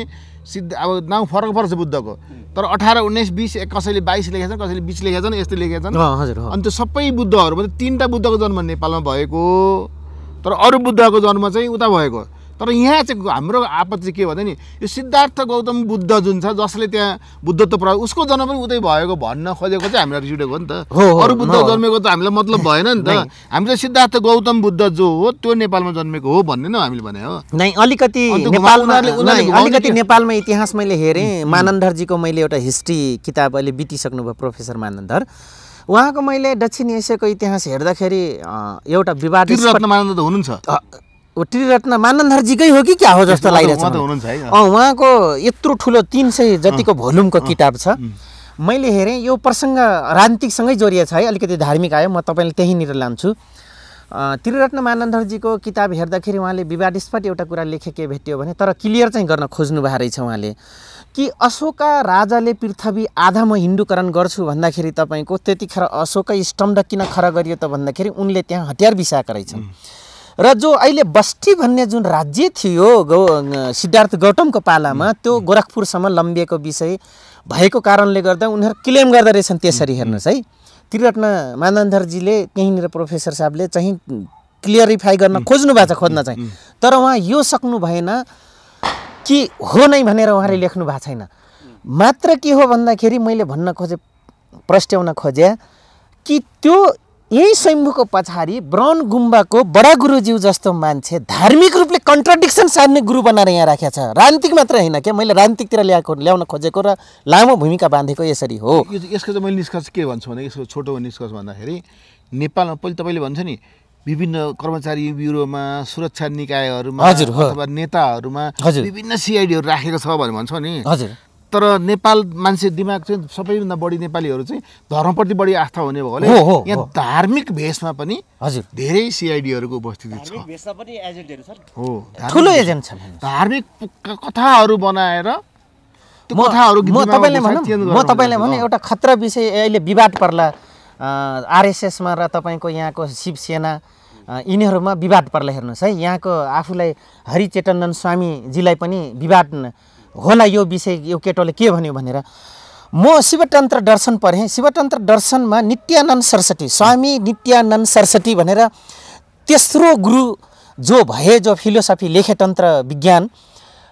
सिद्ध अब नाउँ फरक पर्छ बुद्धको तर अठार उन्नाइस बिस कसैले बाइस लेखेछन् छन् कसैले बिस लेखेका छन् यस्तो लेखेका छन् अनि त्यो सबै बुद्धहरू मध्ये तिनवटा बुद्धको जन्म नेपालमा भएको तर अरू बुद्धको जन्म चाहिँ उता भएको तर यहाँ चाहिँ हाम्रो आपत्ति के भन्दा नि यो सिद्धार्थ गौतम बुद्ध जुन छ जसले त्यहाँ बुद्धत्व प्रभाव उसको जन्म पनि उतै भएको भन्न खोजेको चाहिँ हामीलाई रिस उठेको नि त अरू बुद्ध जन्मेको त हामीलाई मतलब भएन नि त *laughs* हामी चाहिँ सिद्धार्थ गौतम बुद्ध जो हो त्यो नेपालमा जन्मेको हो भन्ने नै हामीले भने हो नै अलिकति अलिकति नेपालमा इतिहास मैले हेरेँ मानन्धरजीको मैले एउटा हिस्ट्री किताब अहिले बितिसक्नुभयो प्रोफेसर मानन्धर उहाँको मैले दक्षिण एसियाको इतिहास हेर्दाखेरि एउटा विवाद हुनुहुन्छ त्रिरत्न मानन्दरजीकै हो कि क्या हो जस्तो लागिरहेको छ उहाँको यत्रो ठुलो तिन सय जतिको भोल्युमको किताब छ मैले हेरेँ यो प्रसङ्ग राजनीतिकसँगै जोडिएछ छ है अलिकति धार्मिक आयो म तपाईँलाई त्यहीँनिर लान्छु त्रिरत्न मानन्दरजीको किताब हेर्दाखेरि उहाँले विवादस्पद एउटा कुरा लेखे के भेट्यो भने तर क्लियर चाहिँ गर्न खोज्नु भएको रहेछ उहाँले कि अशोका राजाले पृथ्वी आधा म हिन्दूकरण गर्छु भन्दाखेरि तपाईँको त्यतिखेर अशोक स्टम्भ किन खरा गरियो त भन्दाखेरि उनले त्यहाँ हतियार बिसाएको रहेछन् र जो अहिले बस्ती भन्ने जुन राज्य थियो गौ सिद्धार्थ गौतमको पालामा त्यो गोरखपुरसम्म लम्बिएको विषय भएको कारणले गर्दा उनीहरू क्लेम गर्दो रहेछन् त्यसरी हेर्नुहोस् है त्रिरत्न मानन्दरजीले त्यहीँनिर प्रोफेसर साहबले चाहिँ क्लियरिफाई गर्न खोज्नु भएको छ खोज्न चाहिँ तर उहाँ यो सक्नु भएन कि हो नै भनेर उहाँले लेख्नु भएको छैन मात्र के हो भन्दाखेरि मैले भन्न खोजे प्रस्ट्याउन खोजे कि त्यो यही स्वयम्भूको पछाडि ब्रन गुम्बाको बडा गुरुज्यू जस्तो मान्छे धार्मिक रूपले कन्ट्राडिक्सन सार्ने गुरु बनाएर यहाँ राखेको छ रान्तिक मात्र होइन क्या मैले रान्तिकतिर ल्याएको ल्याउन खोजेको र लामो भूमिका बाँधेको यसरी हो यो यसको चाहिँ मैले निष्कर्ष के भन्छु भने यसको छोटो निष्कर्ष भन्दाखेरि नेपालमा पहिले तपाईँले भन्छ नि विभिन्न कर्मचारी ब्युरोमा सुरक्षा निकायहरूमा अथवा नेताहरूमा विभिन्न सिआइडीहरू राखेको छ भनेर भन्छ नि हजुर तर नेपाल मान्छे दिमाग चाहिँ सबैभन्दा बढी नेपालीहरू चाहिँ धर्मप्रति बढी आस्था हुने भएकोले यहाँ धार्मिक भेषमा पनि हजुर धेरै सिआइडीहरूको उपस्थिति छ हो ठुलो एजेन्ट छ धार्मिक कथाहरू बनाएर म तपाईँलाई भने एउटा खतरा विषय अहिले विवाद पर्ला आरएसएसमा र तपाईँको यहाँको शिवसेना यिनीहरूमा विवाद पर्ला हेर्नुहोस् है यहाँको आफूलाई हरिचेतनन्दन स्वामीजीलाई पनि विवाद होला यो विषय यो केटोले के भन्यो भनेर म शिवतन्त्र दर्शन पढेँ शिवतन्त्र दर्शनमा नित्यानन्द सरस्वती स्वामी नित्यानन्द सरस्वती भनेर तेस्रो गुरु जो भए जो फिलोसफी लेखे तन्त्र विज्ञान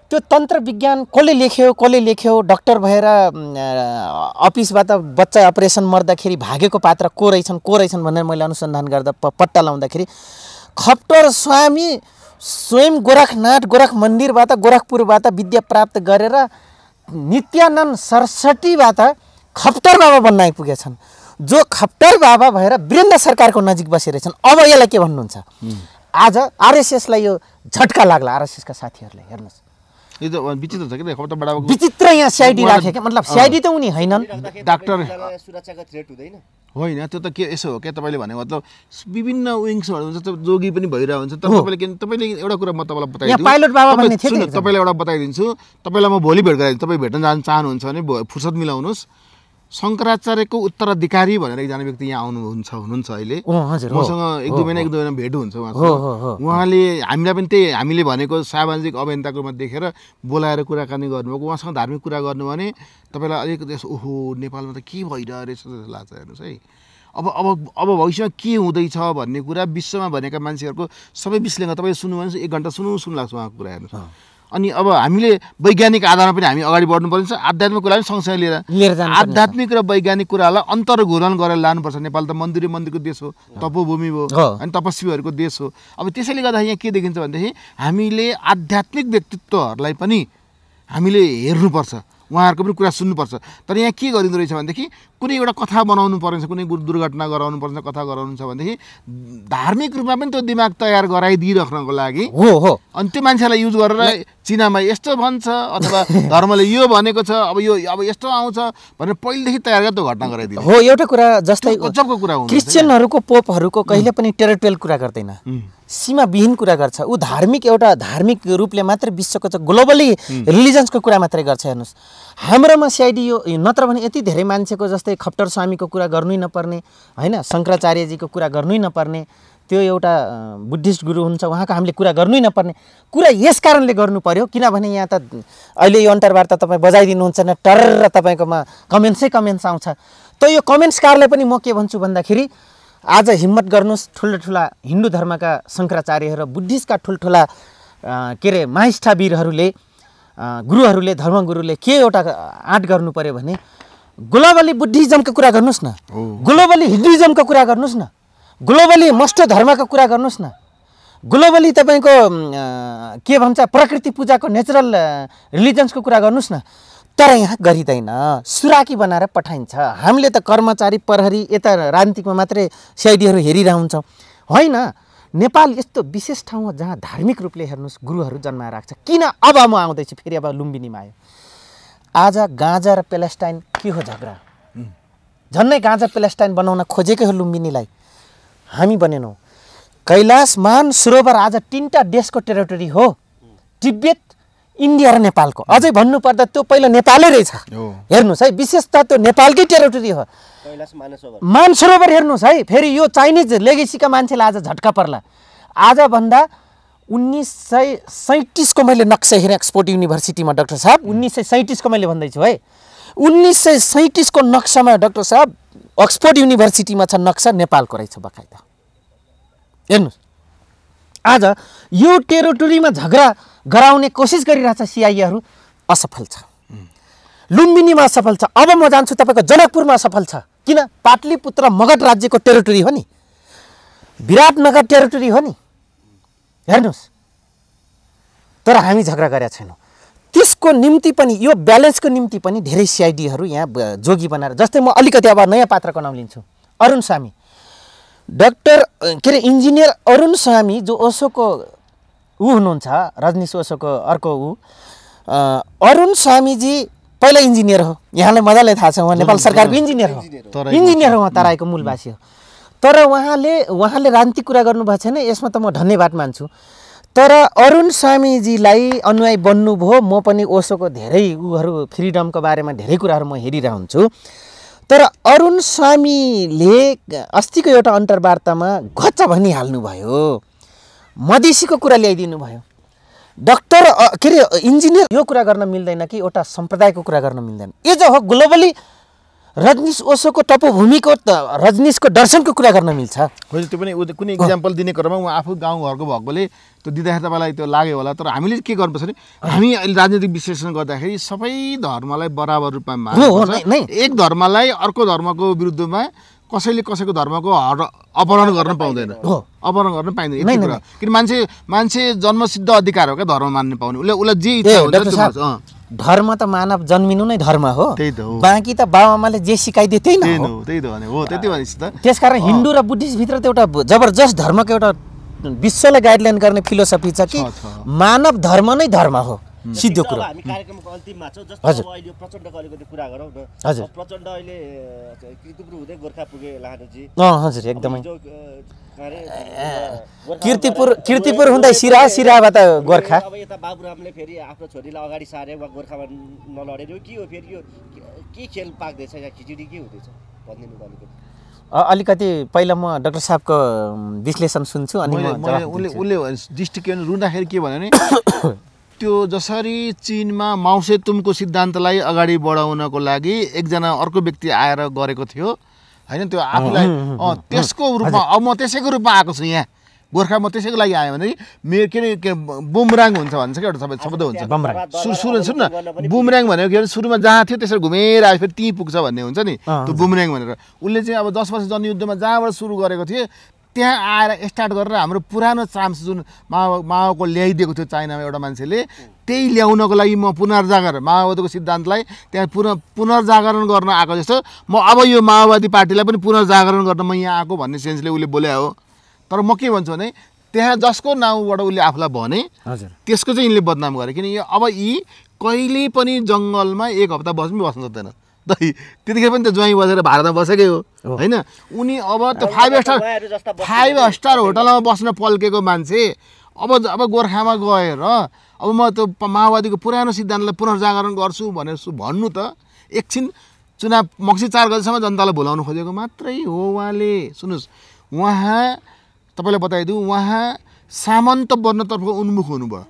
त्यो तन्त्र विज्ञान कसले लेख्यो कसले लेख्यो डक्टर भएर अफिसबाट बच्चा अपरेसन मर्दाखेरि भागेको पात्र को रहेछन् को रहेछन् भनेर मैले अनुसन्धान गर्दा प पत्ता लाउँदाखेरि खप्टर स्वामी स्वयं गोरखनाथ गोरख मन्दिरबाट गोरखपुरबाट विद्या प्राप्त गरेर नित्यानन्द सरस्वतीबाट खप्टर बाबा बन्न आइपुगेछन् जो खप्टर बाबा भएर वीरेन्द्र सरकारको नजिक बसिरहेछन् अब यसलाई के भन्नुहुन्छ आज आरएसएसलाई यो झट्का लाग्ला आरएसएसका साथीहरूले हेर्नुहोस् यो त विचित्र छ कि त बडा विचित्र यहाँ सिआइडी राखे क्या मतलब सिआइडी त उनी होइनन् डाक्टर सुरक्षाको थ्रेट हुँदैन होइन त्यो त के यसो हो क्या तपाईँले भने मतलब विभिन्न विङ्सहरू हुन्छ जोगी पनि भइरहेको हुन्छ तर तपाईँले किन तपाईँले एउटा कुरा म तपाईँलाई बताइदिन्छु पाइलट बाबा भन्ने तपाईँलाई एउटा बताइदिन्छु तपाईँलाई म भोलि भेट गराइदिन्छु तपाईँ भेट्न जान चाहनुहुन्छ भने फुर्सद मिलाउनुहोस् शङ्कराचार्यको उत्तराधिकारी भनेर एकजना व्यक्ति यहाँ आउनुहुन्छ हुनुहुन्छ अहिले उहाँसँग एक दुई महिना एक दुई महिना भेट हुन्छ उहाँसँग उहाँले हामीलाई पनि त्यही हामीले भनेको सामाजिक अभियन्ताको रूपमा देखेर बोलाएर कुराकानी गर्नुभएको उहाँसँग धार्मिक कुरा गर्नु भने तपाईँलाई अलिकति यसो ओहो नेपालमा त के भइरहेको जस्तो लाग्छ हेर्नुहोस् है अब अब अब भविष्यमा के हुँदैछ भन्ने कुरा विश्वमा भनेका मान्छेहरूको सबै विश्लेषण तपाईँ सुन्नुभयो भने एक घन्टा सुन्नु सुन्नु लाग्छ उहाँको कुरा हेर्नुहोस् अनि अब हामीले वैज्ञानिक आधारमा पनि हामी अगाडि बढ्नु पर्नेछ आध्यात्मिक कुरा पनि सँगसँगै लिएर आध्यात्मिक र वैज्ञानिक कुराहरूलाई अन्तर घुरन गरेर लानुपर्छ नेपाल त मन्दिरै मन्दिरको देश हो तपोभूमि हो होइन तपस्वीहरूको देश हो अब त्यसैले गर्दा यहाँ के देखिन्छ भनेदेखि हामीले आध्यात्मिक व्यक्तित्वहरूलाई पनि हामीले हेर्नुपर्छ उहाँहरूको पनि कुरा सुन्नुपर्छ तर यहाँ के गरिँदो रहेछ भनेदेखि कुनै एउटा कथा बनाउनु पर्नेछ कुनै दुर्घटना गराउनु पर्छ कथा गराउनु छ भनेदेखि धार्मिक रूपमा पनि त्यो दिमाग तयार गराइदिइराख्नको लागि हो हो अनि त्यो मान्छेलाई युज गरेर चिनामा यस्तो भन्छ अथवा धर्मले यो भनेको छ अब यो अब यस्तो आउँछ भनेर पहिलेदेखि तयार गरेर त्यो घटना गराइदियो हो एउटा कुरा जस्तै कुरा क्रिस्चियनहरूको पोपहरूको कहिले पनि टेरिटोरियल कुरा गर्दैन सीमाविहीन कुरा गर्छ ऊ धार्मिक एउटा धार्मिक रूपले मात्र विश्वको चाहिँ ग्लोबली रिलिजन्सको कुरा मात्रै गर्छ हेर्नुहोस् हाम्रोमा सिआइडी यो नत्र भने यति धेरै मान्छेको जस्तो जस्तै खप्टर स्वामीको कुरा गर्नै नपर्ने होइन शङ्कराचार्यजीको कुरा गर्नै नपर्ने त्यो एउटा बुद्धिस्ट गुरु हुन्छ उहाँको हामीले कुरा गर्नै नपर्ने कुरा यस कारणले गर्नु पर्यो किनभने यहाँ त अहिले यो अन्तर्वार्ता तपाईँ बजाइदिनुहुन्छ न टर तपाईँकोमा कमेन्ट्सै कमेन्ट्स आउँछ त यो कारले पनि म के भन्छु भन्दाखेरि आज हिम्मत गर्नुहोस् ठुल्ठुला ठुला हिन्दू धर्मका शङ्कराचार्यहरू बुद्धिस्टका ठुल्ठुला के अरे माइष्ठावीरहरूले गुरुहरूले धर्मगुरुले के एउटा आँट गर्नु पऱ्यो भने ग्लोबली बुद्धिज्मको कुरा गर्नुहोस् न ग्लोबली हिन्दुइज्मको कुरा गर्नुहोस् न ग्लोबली मष्ट धर्मको कुरा गर्नुहोस् न ग्लोबली तपाईँको के भन्छ प्रकृति पूजाको नेचरल रिलिजन्सको कुरा गर्नुहोस् न तर यहाँ गरिँदैन सुराकी बनाएर पठाइन्छ हामीले त कर्मचारी प्रहरी यता राजनीतिकमा मात्रै सिआइडीहरू हेरिरहन्छौँ होइन नेपाल यस्तो विशेष ठाउँ हो जहाँ धार्मिक रूपले हेर्नुहोस् गुरुहरू जन्माएर राख्छ किन अब म आउँदैछु फेरि अब लुम्बिनीमा आयो आज गाँजा र प्यालेस्टाइन के हो झगडा झन्नै गाँजा प्यालेस्टाइन बनाउन खोजेकै हो लुम्बिनीलाई हामी बनेनौँ कैलाश मान सरोवर आज तिनवटा देशको टेरिटोरी हो तिब्बत इन्डिया र नेपालको अझै भन्नुपर्दा त्यो पहिला नेपालै रहेछ हेर्नुहोस् है विशेष त त्यो नेपालकै टेरिटोरी हो मानसरोवर हेर्नुहोस् है फेरि यो चाइनिज लेगेसीका मान्छेलाई आज झट्का पर्ला आजभन्दा उन्नाइस सय सैँतिसको मैले नक्सा हेरेँ एक्सपोर्ट युनिभर्सिटीमा डाक्टर साहब उन्नाइस सय सैँतिसको मैले भन्दैछु है उन्नाइस सय सैँतिसको नक्सामा डाक्टर साहब अक्सफोर्ड युनिभर्सिटीमा छ नक्सा नेपालको रहेछ बकाइदा हेर्नुहोस् आज यो टेरोटोरीमा झगडा गराउने कोसिस गरिरहेछ सिआइएहरू असफल छ लुम्बिनीमा असफल छ अब म जान्छु तपाईँको जनकपुरमा असफल छ किन पाटलीपुत्र मगध राज्यको टेरिटोरी हो नि विराटनगर टेरिटोरी हो नि हेर्नुहोस् तर हामी झगडा गरेका छैनौँ त्यसको निम्ति पनि यो ब्यालेन्सको निम्ति पनि धेरै सिआइडीहरू यहाँ जोगी बनाएर जस्तै म अलिकति अब नयाँ पात्रको नाम लिन्छु अरुण स्वामी डक्टर के अरे इन्जिनियर अरुण स्वामी जो ओसोको ऊ हुनुहुन्छ रजनीश ओसोको अर्को ऊ अरुण स्वामीजी पहिला इन्जिनियर हो यहाँलाई मजाले थाहा छ उहाँ नेपाल सरकारको इन्जिनियर हो इन्जिनियर हो उहाँ तराईको मूलवासी हो तर उहाँले उहाँले राजनीतिक कुरा गर्नुभएको छैन यसमा त म धन्यवाद मान्छु तर अरुण स्वामीजीलाई अनुयायी बन्नुभयो म पनि ओसोको धेरै उहरू फ्रिडमको बारेमा धेरै कुराहरू म हेरिरहन्छु तर अरुण स्वामीले अस्तिको एउटा अन्तर्वार्तामा घच्च भनिहाल्नुभयो मधेसीको कुरा ल्याइदिनु भयो डक्टर के अरे इन्जिनियर यो कुरा गर्न मिल्दैन कि एउटा सम्प्रदायको कुरा गर्न मिल्दैन यो जो हो ग्लोबली रजनीश ओशोको तपोभूमिको रजनीशको दर्शनको कुरा गर्न मिल्छ होइन त्यो पनि कुनै इक्जाम्पल दिने क्रममा उहाँ आफू गाउँघरको भएकोले त्यो दिँदाखेरि तपाईँलाई त्यो लाग्यो होला तर हामीले के गर्नुपर्छ भने हामी अहिले राजनीतिक विश्लेषण गर्दाखेरि सबै धर्मलाई बराबर रूपमा एक धर्मलाई अर्को धर्मको विरुद्धमा कसैले कसैको धर्मको हर अपहरण गर्न पाउँदैन अपहरण गर्न पाइँदैन किन मान्छे मान्छे जन्मसिद्ध अधिकार हो क्या धर्म मान्ने पाउने उसले उसलाई जे इच्छा हुन्छ धर्म त मानव जन्मिनु नै धर्म हो हो बाँकी त बाबाआमाले जे सिकाइदिए त्यही नै हो हो त्यति त त्यसकारण हिन्दू र बुद्धिस्टभित्र त एउटा जबरजस्त धर्मको एउटा विश्वले गाइडलाइन गर्ने फिलोसफी छ कि मानव धर्म नै धर्म हो सिद्धो कुरो हामी कार्यक्रमको अन्तिममा छौँ जस्तो अब अहिले प्रचण्डको अलिकति कुरा गरौँ न हजुर प्रचण्ड अहिले कृतुब्रु हुँदै गोर्खा पुगे लानुजी हजुर एकदमै किर्तिपुर किर्तिपुर हुँदै सिरा सिराबाट गोर्खा अब यता बाबुरामले फेरि आफ्नो छोरीलाई अगाडि सारे वा गोर्खामा नलडेर के हो फेरि यो के खेल पाक्दैछ या खिचडी के हुँदैछ भनिदिनु भनेको अलिकति पहिला म डाक्टर साहबको विश्लेषण सुन्छु अनि उसले उसले डिस्ट्रिक्ट रुँदाखेरि के भन्यो भने *coughs* त्यो जसरी चिनमा माउसे तुमको सिद्धान्तलाई अगाडि बढाउनको लागि एकजना अर्को व्यक्ति आएर गरेको थियो होइन त्यो आफूलाई त्यसको रूपमा अब म त्यसैको रूपमा आएको छु यहाँ गोर्खा म त्यसैको लागि आयो भने मेरो के अरे बुमराङ हुन्छ भन्छ क्या एउटा शब्द हुन्छ सुरु सुन न बुमराङ भनेको के अरे सुरुमा जहाँ थियो त्यसरी घुमेर आयो फेरि त्यहीँ पुग्छ भन्ने हुन्छ नि त्यो बुमराङ भनेर उसले चाहिँ अब दस वर्ष जनयुद्धमा जहाँबाट सुरु गरेको थिएँ त्यहाँ आएर स्टार्ट गरेर हाम्रो पुरानो चाम्स जुन मा माओको ल्याइदिएको थियो चाइनामा एउटा मान्छेले त्यही ल्याउनको लागि म पुनर्जागरण माओवादीको सिद्धान्तलाई त्यहाँ पुन पुनर्जागरण गर्न आएको जस्तो म अब यो माओवादी पार्टीलाई पनि पुनर्जागरण गर्न म यहाँ आएको भन्ने सेन्सले उसले बोल्या हो तर म के भन्छु भने त्यहाँ जसको नाउँबाट उसले आफूलाई भने हजुर त्यसको चाहिँ यिनले बदनाम गरे किन यो अब यी कहिले पनि जङ्गलमा एक हप्ता बस्नु बस्न सक्दैन *laughs* त्यतिखेर पनि त ज्वाइँ बसेर भारतमा बसेकै हो होइन उनी अब त्यो फाइभ स्टार फाइभ स्टार होटलमा बस्न पल्केको मान्छे अब अब गोर्खामा गएर अब म त्यो माओवादीको पुरानो सिद्धान्तलाई पुनर्जागरण गर्छु भनेर भन्नु त एकछिन चुनाव मक्सी चार गतिसम्म जनतालाई भुलाउनु खोजेको मात्रै हो उहाँले सुन्नुहोस् उहाँ तपाईँलाई बताइदिउँ उहाँ सामन्त बन्नतर्फ उन्मुख हुनुभयो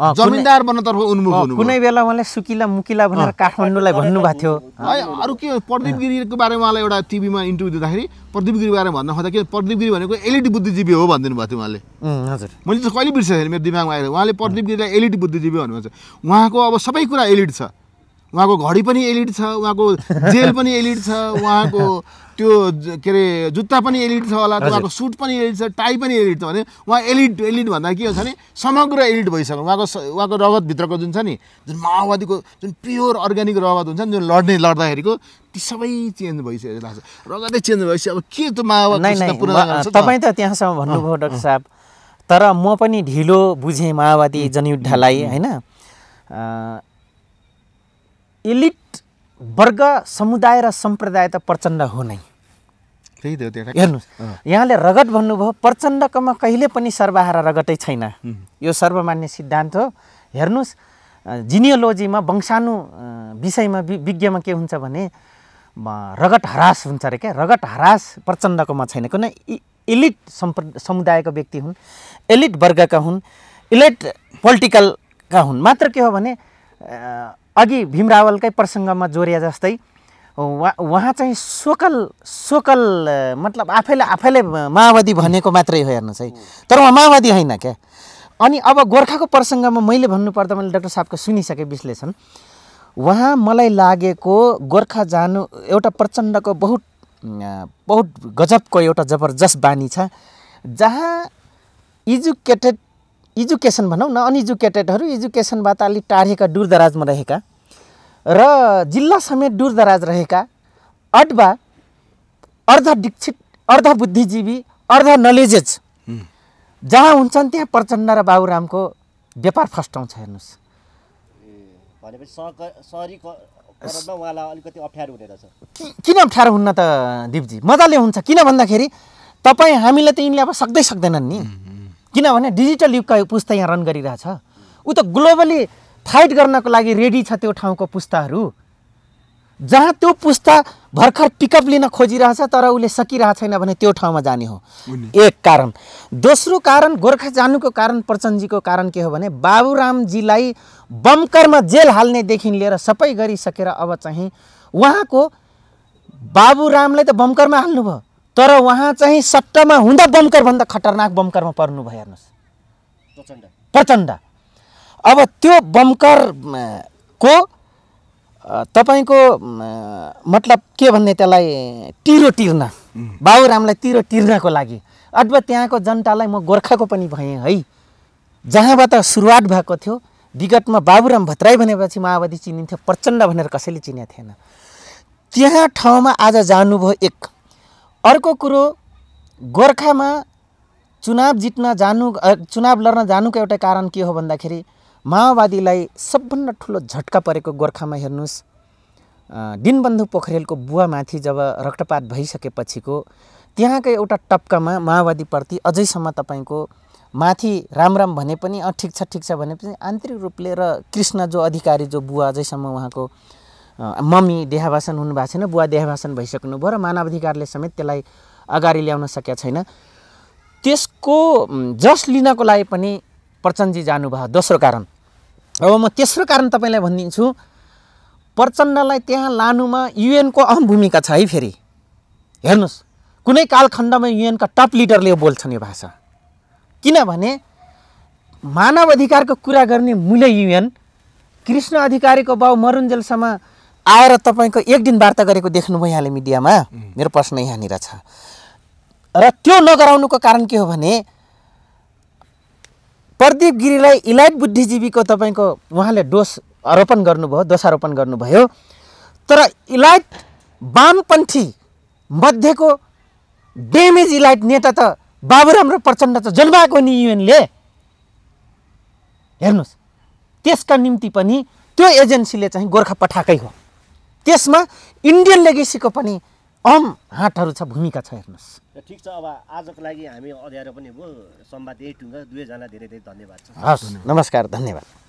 जमिनदार बन्नतर्फ उन्मुख हुनु कुनै बेला उहाँले सुकिला मुकिला भनेर काठमाडौँलाई भन्नुभएको थियो अरू के प्रदीप गिरीको बारेमा उहाँलाई एउटा टिभीमा इन्टरभ्यू दिँदाखेरि प्रदीप गिरी बारेमा भन्न खोज्दा के प्रदीप गिरी भनेको एलइडी बुद्धिजीवी हो भनिदिनु भएको थियो उहाँले हजुर मैले त कहिले बिर्सेँ मेरो दिमागमा आएर उहाँले प्रदीप गिरीलाई एलइडी बुद्धिजीवी भन्नुहुन्छ उहाँको अब सबै कुरा एलइड छ उहाँको घडी पनि एलिड छ उहाँको जेल पनि एलिड छ उहाँको त्यो के अरे जुत्ता पनि एलिड छ होला उहाँको सुट पनि एलिड छ टाई पनि एलिड छ भने उहाँ एलिड एलिड भन्दा के हुन्छ भने समग्र एलिड भइसक्यो उहाँको उहाँको रगतभित्रको जुन छ नि जुन माओवादीको जुन प्योर अर्ग्यानिक रगत हुन्छ नि जुन लड्ने लड्दाखेरिको ती सबै चेन्ज भइसकेको लाग्छ रगतै चेन्ज भएपछि अब के त्यो माओवादी तपाईँ त त्यहाँसम्म भन्नुभयो डाक्टर साहब तर म पनि ढिलो बुझेँ माओवादी जनयुद्धलाई होइन इलिट वर्ग समुदाय र सम्प्रदाय त प्रचण्ड हो नै हेर्नुहोस् यहाँले रगत भन्नुभयो प्रचण्डकोमा कहिले पनि सर्वहारा रगतै छैन यो सर्वमान्य सिद्धान्त हो हेर्नुहोस् जिनियोलोजीमा वंशानु विषयमा विज्ञमा के हुन्छ भने रगत हरास हुन्छ अरे क्या रगत हरास प्रचण्डकोमा छैन कुनै इलिट सम्प्र समुदायको व्यक्ति हुन् एलिट वर्गका हुन् इलिट पोलिटिकलका हुन् मात्र के हो भने अघि भीमरावलकै रावलकै प्रसङ्गमा जोडिया जस्तै उहाँ उहाँ चाहिँ सोकल सोकल मतलब आफैले आफैले माओवादी भनेको मात्रै हो हेर्नुहोस् है तर उहाँ माओवादी होइन क्या अनि अब गोर्खाको प्रसङ्गमा मैले भन्नुपर्दा मैले डाक्टर साहबको सुनिसकेँ विश्लेषण उहाँ मलाई लागेको गोर्खा जानु एउटा प्रचण्डको बहुत बहुत गजबको एउटा जबरजस्त बानी छ जहाँ एजुकेटेड इजुकेसन भनौँ न अनइजुकेटेडहरू इजुकेसनबाट अलिक टाढेका दूरदराजमा रहेका र जिल्ला समेत दूरदराज रहेका अथवा अर्ध दीक्षित अर्ध बुद्धिजीवी अर्ध नलेजेज जहाँ हुन्छन् त्यहाँ प्रचण्ड र बाबुरामको व्यापार फस्टाउँछ हेर्नुहोस् किन अप्ठ्यारो हुन्न त दिपजी मजाले हुन्छ किन भन्दाखेरि तपाईँ हामीले त यिनले अब सक्दै सक्दैनन् नि किनभने डिजिटल युगका यो पुस्ता यहाँ रन गरिरहेछ ऊ त ग्लोबली फाइट गर्नको लागि रेडी छ त्यो ठाउँको पुस्ताहरू जहाँ त्यो पुस्ता भर्खर पिकअप लिन खोजिरहेछ तर उसले सकिरहेको छैन भने त्यो ठाउँमा जाने हो एक कारण दोस्रो कारण गोर्खा जानुको कारण प्रचण्डजीको कारण के हो भने बाबुरामजीलाई बमकरमा जेल हाल्नेदेखि लिएर सबै गरिसकेर अब चाहिँ उहाँको बाबुरामलाई त बमकरमा हाल्नुभयो तर उहाँ चाहिँ सट्टामा हुँदा बमकरभन्दा खतरनाक बमकरमा पर्नु पर्नुभयो हेर्नुहोस् प्रचण्ड प्रचण्ड अब त्यो बमकरको तपाईँको मतलब के भन्ने त्यसलाई तिरो तिर्न बाबुरामलाई तिरो तिर्नको लागि अथवा त्यहाँको जनतालाई म गोर्खाको पनि भएँ है जहाँबाट सुरुवात भएको थियो विगतमा बाबुराम भत्राई भनेपछि माओवादी चिनिन्थ्यो प्रचण्ड भनेर कसैले चिनेको थिएन त्यहाँ ठाउँमा आज जानुभयो एक अर्को कुरो गोर्खामा चुनाव जित्न जानु चुनाव लड्न जानुको एउटा कारण के हो भन्दाखेरि माओवादीलाई सबभन्दा ठुलो झट्का परेको गोर्खामा हेर्नुहोस् दिनबन्धु पोखरेलको बुवामाथि जब रक्तपात भइसकेपछिको त्यहाँकै एउटा टप्कामा माओवादीप्रति अझैसम्म तपाईँको माथि राम राम भने पनि ठिक छ ठिक छ भने पनि आन्तरिक रूपले र कृष्ण जो अधिकारी जो बुवा अझैसम्म उहाँको मम्मी देहाभाषण हुनुभएको छैन बुवा भइसक्नु भयो र मानवाधिकारले समेत त्यसलाई अगाडि ल्याउन सकेका छैन त्यसको जस लिनको लागि पनि प्रचण्डजी जानुभयो दोस्रो कारण अब म तेस्रो कारण तपाईँलाई भनिदिन्छु प्रचण्डलाई त्यहाँ लानुमा युएनको अहम भूमिका छ है फेरि हेर्नुहोस् कुनै कालखण्डमा युएनका टप लिडरले यो बोल्छन् यो भाषा किनभने मानव अधिकारको कुरा गर्ने मूल्य युएन कृष्ण अधिकारीको बाउ मरुन्जेलसम्म आएर तपाईँको एक दिन वार्ता गरेको देख्नुभयो यहाँले मिडियामा मेरो प्रश्न यहाँनिर छ र त्यो नगराउनुको कारण के हो भने प्रदीप गिरीलाई इलाइट बुद्धिजीवीको तपाईँको उहाँले दोष आरोपण गर्नुभयो दोषारोपण गर्नुभयो तर इलाइट वामपन्थी मध्येको डेमेज इलाइट नेता त बाबुराम र प्रचण्ड त जन्माएको नि युएनले हेर्नुहोस् त्यसका निम्ति पनि त्यो एजेन्सीले चाहिँ गोर्खा पठाएकै हो त्यसमा इन्डियन लेगेसीको पनि अम हाटहरू छ भूमिका छ हेर्नुहोस् ठिक छ अब आजको लागि हामी अध्ययार पनि भयो सम्वाद यही टुङ्गा दुवैजनालाई धेरै धेरै धन्यवाद छ हस् नमस्कार धन्यवाद